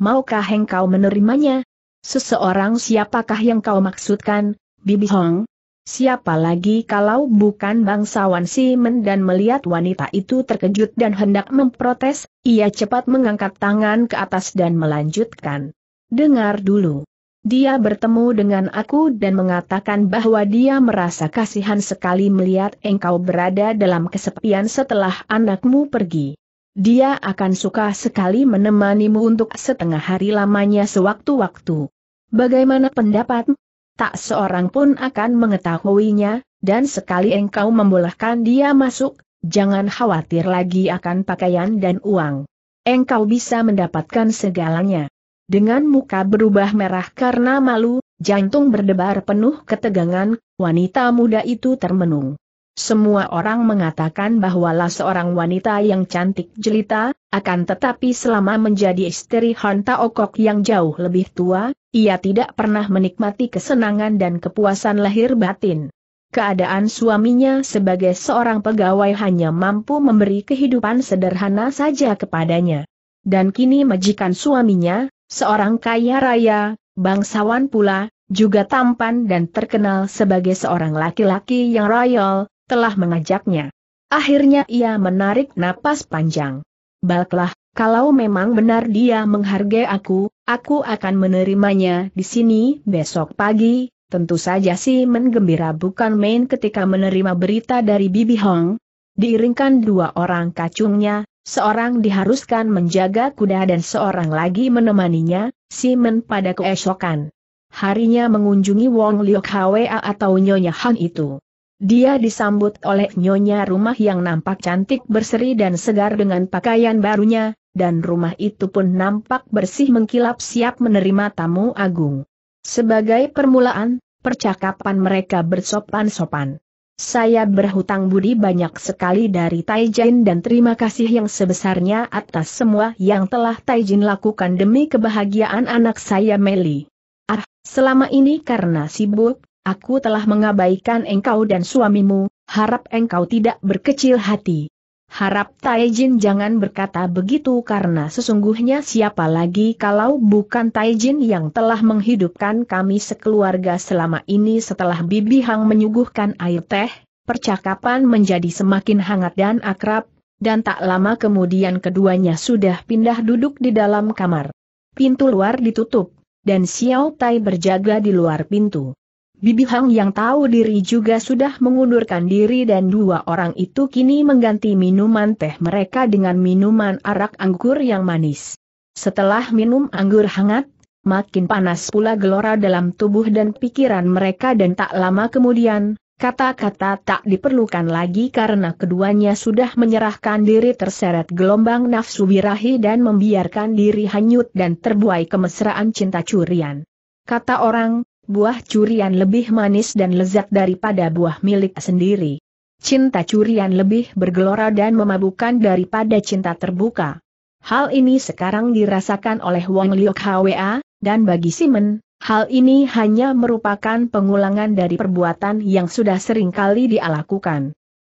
Maukah engkau menerimanya? Seseorang siapakah yang kau maksudkan, Bibi Hong? Siapa lagi kalau bukan bangsawan Simon dan melihat wanita itu terkejut dan hendak memprotes, ia cepat mengangkat tangan ke atas dan melanjutkan. Dengar dulu. Dia bertemu dengan aku dan mengatakan bahwa dia merasa kasihan sekali melihat engkau berada dalam kesepian setelah anakmu pergi. Dia akan suka sekali menemanimu untuk setengah hari lamanya sewaktu-waktu. Bagaimana pendapat? Tak seorang pun akan mengetahuinya, dan sekali engkau membolehkan dia masuk, jangan khawatir lagi akan pakaian dan uang. Engkau bisa mendapatkan segalanya. Dengan muka berubah merah karena malu, jantung berdebar penuh ketegangan, wanita muda itu termenung. Semua orang mengatakan bahwalah seorang wanita yang cantik jelita, akan tetapi selama menjadi istri Hanta Okok yang jauh lebih tua, ia tidak pernah menikmati kesenangan dan kepuasan lahir batin. Keadaan suaminya sebagai seorang pegawai hanya mampu memberi kehidupan sederhana saja kepadanya. Dan kini majikan suaminya, Seorang kaya raya, bangsawan pula, juga tampan dan terkenal sebagai seorang laki-laki yang royal, telah mengajaknya. Akhirnya ia menarik napas panjang. Baiklah, kalau memang benar dia menghargai aku, aku akan menerimanya di sini besok pagi, Tentu saja si menggembira bukan main ketika menerima berita dari Bibi Hong. Diiringkan dua orang kacungnya, Seorang diharuskan menjaga kuda dan seorang lagi menemaninya, Simon pada keesokan. Harinya mengunjungi Wong Liok Hwa atau Nyonya Han itu. Dia disambut oleh Nyonya rumah yang nampak cantik berseri dan segar dengan pakaian barunya, dan rumah itu pun nampak bersih mengkilap siap menerima tamu agung. Sebagai permulaan, percakapan mereka bersopan-sopan saya berhutang budi banyak sekali dari Taijin dan terima kasih yang sebesarnya atas semua yang telah Taijin lakukan demi kebahagiaan anak saya Meli. Ah, selama ini karena sibuk, aku telah mengabaikan engkau dan suamimu, harap engkau tidak berkecil hati. Harap Taijin jangan berkata begitu karena sesungguhnya siapa lagi kalau bukan Taijin yang telah menghidupkan kami sekeluarga selama ini setelah Bibi Hang menyuguhkan air teh, percakapan menjadi semakin hangat dan akrab, dan tak lama kemudian keduanya sudah pindah duduk di dalam kamar. Pintu luar ditutup, dan Xiao Tai berjaga di luar pintu. Bibi Hang yang tahu diri juga sudah mengundurkan diri dan dua orang itu kini mengganti minuman teh mereka dengan minuman arak anggur yang manis. Setelah minum anggur hangat, makin panas pula gelora dalam tubuh dan pikiran mereka dan tak lama kemudian, kata-kata tak diperlukan lagi karena keduanya sudah menyerahkan diri terseret gelombang nafsu birahi dan membiarkan diri hanyut dan terbuai kemesraan cinta curian. Kata orang, buah curian lebih manis dan lezat daripada buah milik sendiri. Cinta curian lebih bergelora dan memabukkan daripada cinta terbuka. Hal ini sekarang dirasakan oleh Wang Liok Hwa, dan bagi Simon, hal ini hanya merupakan pengulangan dari perbuatan yang sudah sering kali dia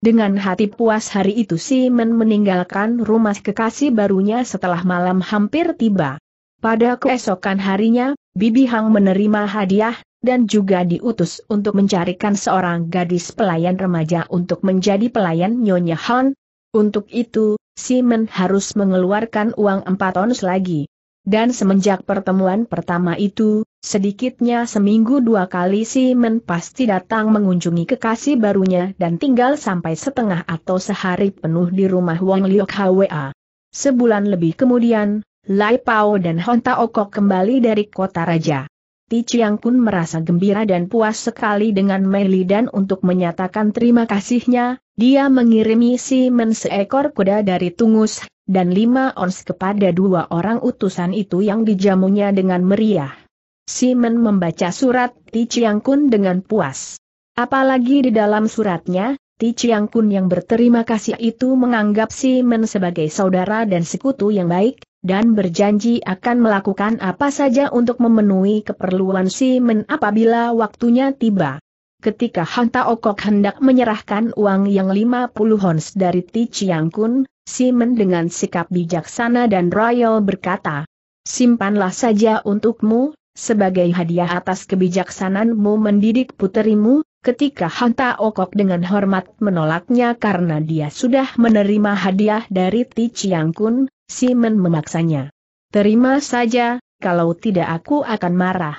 Dengan hati puas hari itu Simon meninggalkan rumah kekasih barunya setelah malam hampir tiba. Pada keesokan harinya, Bibi Hang menerima hadiah, dan juga diutus untuk mencarikan seorang gadis pelayan remaja untuk menjadi pelayan Nyonya Han. Untuk itu, Simon harus mengeluarkan uang 4 ons lagi. Dan semenjak pertemuan pertama itu, sedikitnya seminggu dua kali Simon pasti datang mengunjungi kekasih barunya dan tinggal sampai setengah atau sehari penuh di rumah Wong Liok Hwa. Sebulan lebih kemudian, Lai Pao dan Honta Okok kembali dari kota raja. Ti Chiang pun merasa gembira dan puas sekali dengan Mei dan untuk menyatakan terima kasihnya, dia mengirimi Men seekor kuda dari Tungus, dan lima ons kepada dua orang utusan itu yang dijamunya dengan meriah. Simon membaca surat Ti Chiang Kun dengan puas. Apalagi di dalam suratnya, Ti Chiang Kun yang berterima kasih itu menganggap Si Men sebagai saudara dan sekutu yang baik, dan berjanji akan melakukan apa saja untuk memenuhi keperluan si Men apabila waktunya tiba. Ketika Han Taokok hendak menyerahkan uang yang 50 hons dari Ti Chiang Kun, si Men dengan sikap bijaksana dan royal berkata, Simpanlah saja untukmu, sebagai hadiah atas kebijaksanaanmu mendidik puterimu, ketika Hanta Okok dengan hormat menolaknya karena dia sudah menerima hadiah dari Ti Chiang Kun, Simon memaksanya. Terima saja, kalau tidak aku akan marah.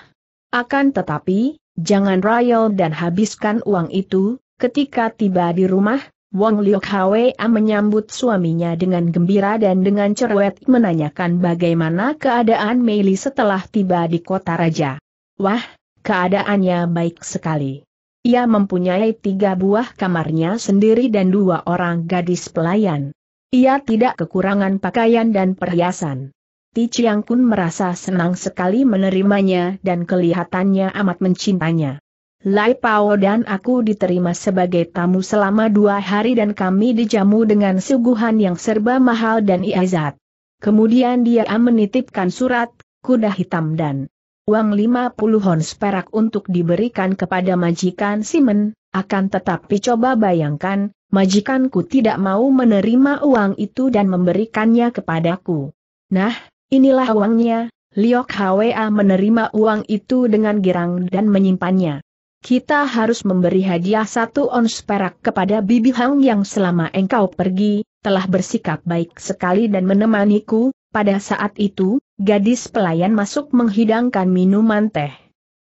Akan tetapi, jangan royal dan habiskan uang itu, ketika tiba di rumah, Wong Liok Hwa menyambut suaminya dengan gembira dan dengan cerewet menanyakan bagaimana keadaan Meili setelah tiba di kota raja. Wah, keadaannya baik sekali. Ia mempunyai tiga buah kamarnya sendiri dan dua orang gadis pelayan. Ia tidak kekurangan pakaian dan perhiasan. Ti Chiang Kun merasa senang sekali menerimanya dan kelihatannya amat mencintanya. Lai Pao dan aku diterima sebagai tamu selama dua hari dan kami dijamu dengan suguhan yang serba mahal dan iazat. Kemudian dia menitipkan surat, kuda hitam dan uang 50 ons perak untuk diberikan kepada majikan Simon, akan tetapi coba bayangkan, majikanku tidak mau menerima uang itu dan memberikannya kepadaku. Nah, inilah uangnya, Liok Hwa menerima uang itu dengan girang dan menyimpannya. Kita harus memberi hadiah satu ons perak kepada Bibi Hang yang selama engkau pergi, telah bersikap baik sekali dan menemaniku, pada saat itu, gadis pelayan masuk menghidangkan minuman teh.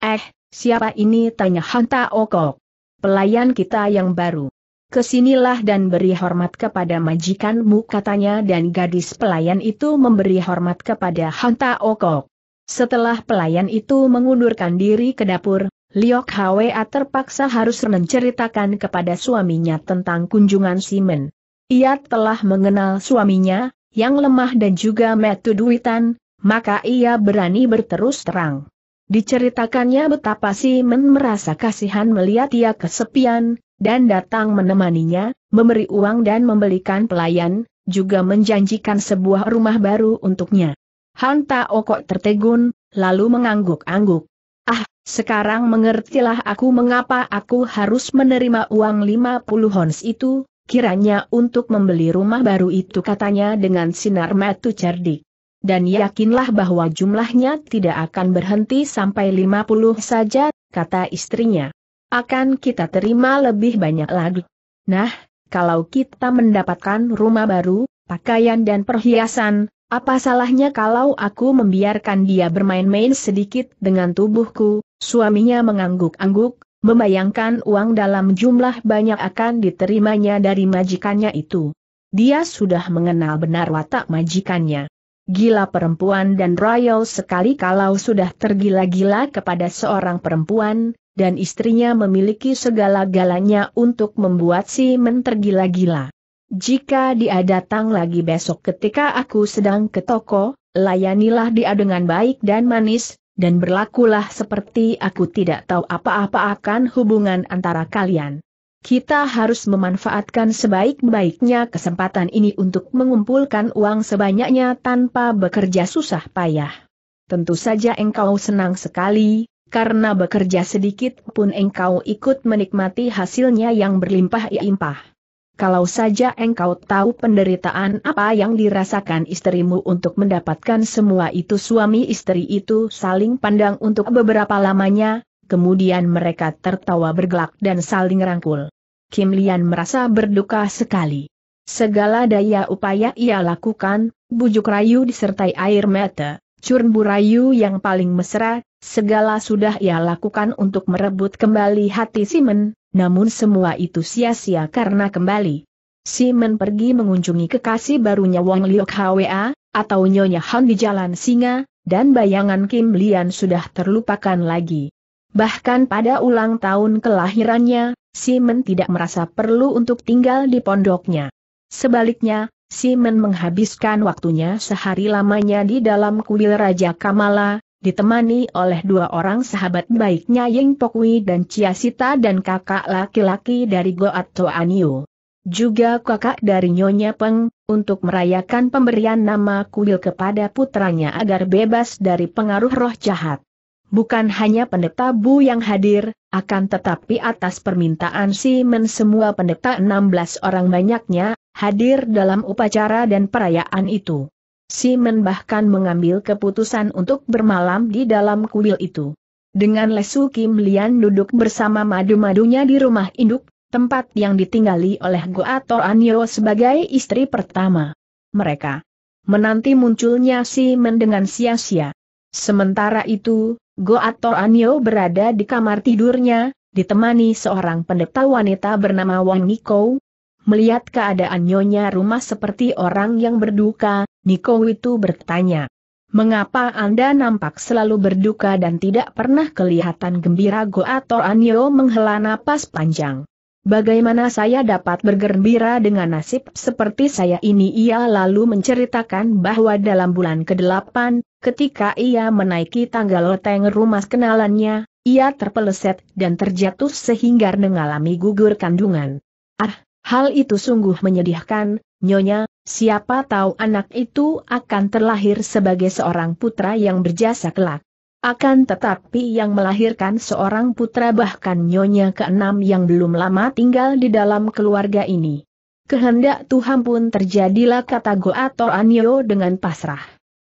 Eh, siapa ini? Tanya Hanta Okok. Pelayan kita yang baru. Kesinilah dan beri hormat kepada majikanmu katanya dan gadis pelayan itu memberi hormat kepada Hanta Okok. Setelah pelayan itu mengundurkan diri ke dapur, Liok Hwa terpaksa harus menceritakan kepada suaminya tentang kunjungan Simon. Ia telah mengenal suaminya, yang lemah dan juga metu duitan, maka ia berani berterus terang. Diceritakannya betapa si Men merasa kasihan melihat ia kesepian, dan datang menemaninya, memberi uang dan membelikan pelayan, juga menjanjikan sebuah rumah baru untuknya. Hanta Okok tertegun, lalu mengangguk-angguk. Ah, sekarang mengertilah aku mengapa aku harus menerima uang 50 hons itu, kiranya untuk membeli rumah baru itu katanya dengan sinar mata cerdik. Dan yakinlah bahwa jumlahnya tidak akan berhenti sampai 50 saja, kata istrinya. Akan kita terima lebih banyak lagi. Nah, kalau kita mendapatkan rumah baru, pakaian dan perhiasan, apa salahnya kalau aku membiarkan dia bermain-main sedikit dengan tubuhku? Suaminya mengangguk-angguk, membayangkan uang dalam jumlah banyak akan diterimanya dari majikannya itu. Dia sudah mengenal benar watak majikannya. Gila perempuan dan royal sekali kalau sudah tergila-gila kepada seorang perempuan, dan istrinya memiliki segala-galanya untuk membuat si men tergila-gila. Jika dia datang lagi besok ketika aku sedang ke toko, layanilah dia dengan baik dan manis, dan berlakulah seperti aku tidak tahu apa-apa akan hubungan antara kalian. Kita harus memanfaatkan sebaik-baiknya kesempatan ini untuk mengumpulkan uang sebanyaknya tanpa bekerja susah payah. Tentu saja engkau senang sekali, karena bekerja sedikit pun engkau ikut menikmati hasilnya yang berlimpah-limpah kalau saja engkau tahu penderitaan apa yang dirasakan istrimu untuk mendapatkan semua itu suami istri itu saling pandang untuk beberapa lamanya, kemudian mereka tertawa bergelak dan saling rangkul. Kim Lian merasa berduka sekali. Segala daya upaya ia lakukan, bujuk rayu disertai air mata, curbu rayu yang paling mesra, segala sudah ia lakukan untuk merebut kembali hati Simon, namun semua itu sia-sia karena kembali. Simon pergi mengunjungi kekasih barunya Wang Liok Hwa, atau Nyonya Han di Jalan Singa, dan bayangan Kim Lian sudah terlupakan lagi. Bahkan pada ulang tahun kelahirannya, Simon tidak merasa perlu untuk tinggal di pondoknya. Sebaliknya, Simon menghabiskan waktunya sehari lamanya di dalam kuil Raja Kamala, ditemani oleh dua orang sahabat baiknya Ying Pokwi dan Chia Sita dan kakak laki-laki dari Goat Toanio. Juga kakak dari Nyonya Peng, untuk merayakan pemberian nama kuil kepada putranya agar bebas dari pengaruh roh jahat. Bukan hanya pendeta Bu yang hadir, akan tetapi atas permintaan sih, semua pendeta 16 orang banyaknya, hadir dalam upacara dan perayaan itu. Simon bahkan mengambil keputusan untuk bermalam di dalam kuil itu. Dengan Lesu Kim Lian duduk bersama madu-madunya di rumah induk, tempat yang ditinggali oleh Goator Anio sebagai istri pertama. Mereka menanti munculnya Simon dengan sia-sia. Sementara itu, Goator Anio berada di kamar tidurnya, ditemani seorang pendeta wanita bernama Wang Niko, Melihat keadaan nyonya rumah seperti orang yang berduka, Niko itu bertanya. Mengapa Anda nampak selalu berduka dan tidak pernah kelihatan gembira Go atau Anyo menghela napas panjang? Bagaimana saya dapat bergembira dengan nasib seperti saya ini? Ia lalu menceritakan bahwa dalam bulan ke-8, ketika ia menaiki tangga loteng rumah kenalannya, ia terpeleset dan terjatuh sehingga mengalami gugur kandungan. Ah, Hal itu sungguh menyedihkan, Nyonya, siapa tahu anak itu akan terlahir sebagai seorang putra yang berjasa kelak. Akan tetapi yang melahirkan seorang putra bahkan Nyonya keenam yang belum lama tinggal di dalam keluarga ini. Kehendak Tuhan pun terjadilah kata Goa Toranio dengan pasrah.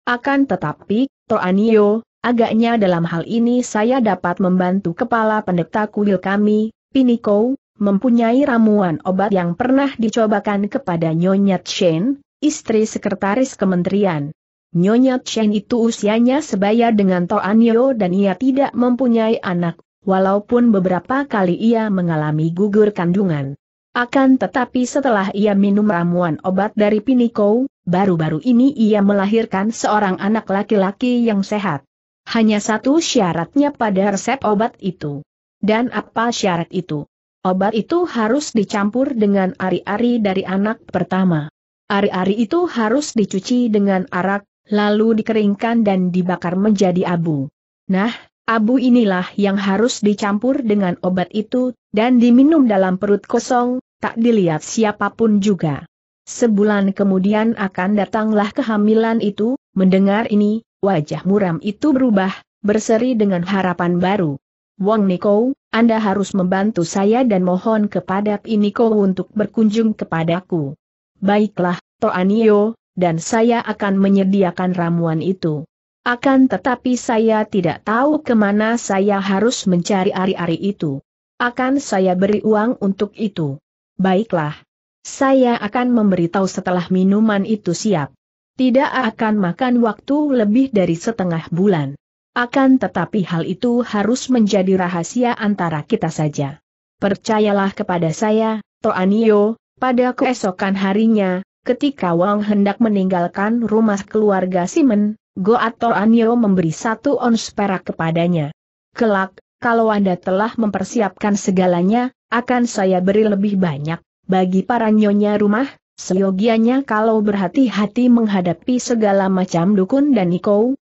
Akan tetapi, Toranio, agaknya dalam hal ini saya dapat membantu kepala pendeta kuil kami, Piniko, mempunyai ramuan obat yang pernah dicobakan kepada Nyonya Chen, istri sekretaris kementerian. Nyonya Chen itu usianya sebaya dengan To Anio dan ia tidak mempunyai anak, walaupun beberapa kali ia mengalami gugur kandungan. Akan tetapi setelah ia minum ramuan obat dari Piniko, baru-baru ini ia melahirkan seorang anak laki-laki yang sehat. Hanya satu syaratnya pada resep obat itu. Dan apa syarat itu? Obat itu harus dicampur dengan ari-ari dari anak pertama. Ari-ari itu harus dicuci dengan arak, lalu dikeringkan dan dibakar menjadi abu. Nah, abu inilah yang harus dicampur dengan obat itu, dan diminum dalam perut kosong, tak dilihat siapapun juga. Sebulan kemudian akan datanglah kehamilan itu, mendengar ini, wajah muram itu berubah, berseri dengan harapan baru. Wong Nikou, anda harus membantu saya dan mohon kepada Piniko untuk berkunjung kepadaku. Baiklah, Toanio, dan saya akan menyediakan ramuan itu. Akan tetapi saya tidak tahu kemana saya harus mencari ari-ari itu. Akan saya beri uang untuk itu. Baiklah. Saya akan memberitahu setelah minuman itu siap. Tidak akan makan waktu lebih dari setengah bulan. Akan tetapi hal itu harus menjadi rahasia antara kita saja. Percayalah kepada saya, Toanio, pada keesokan harinya, ketika Wang hendak meninggalkan rumah keluarga Simon, Goa Toanio memberi satu ons perak kepadanya. Kelak, kalau Anda telah mempersiapkan segalanya, akan saya beri lebih banyak, bagi para nyonya rumah, seyogianya kalau berhati-hati menghadapi segala macam dukun dan ikau,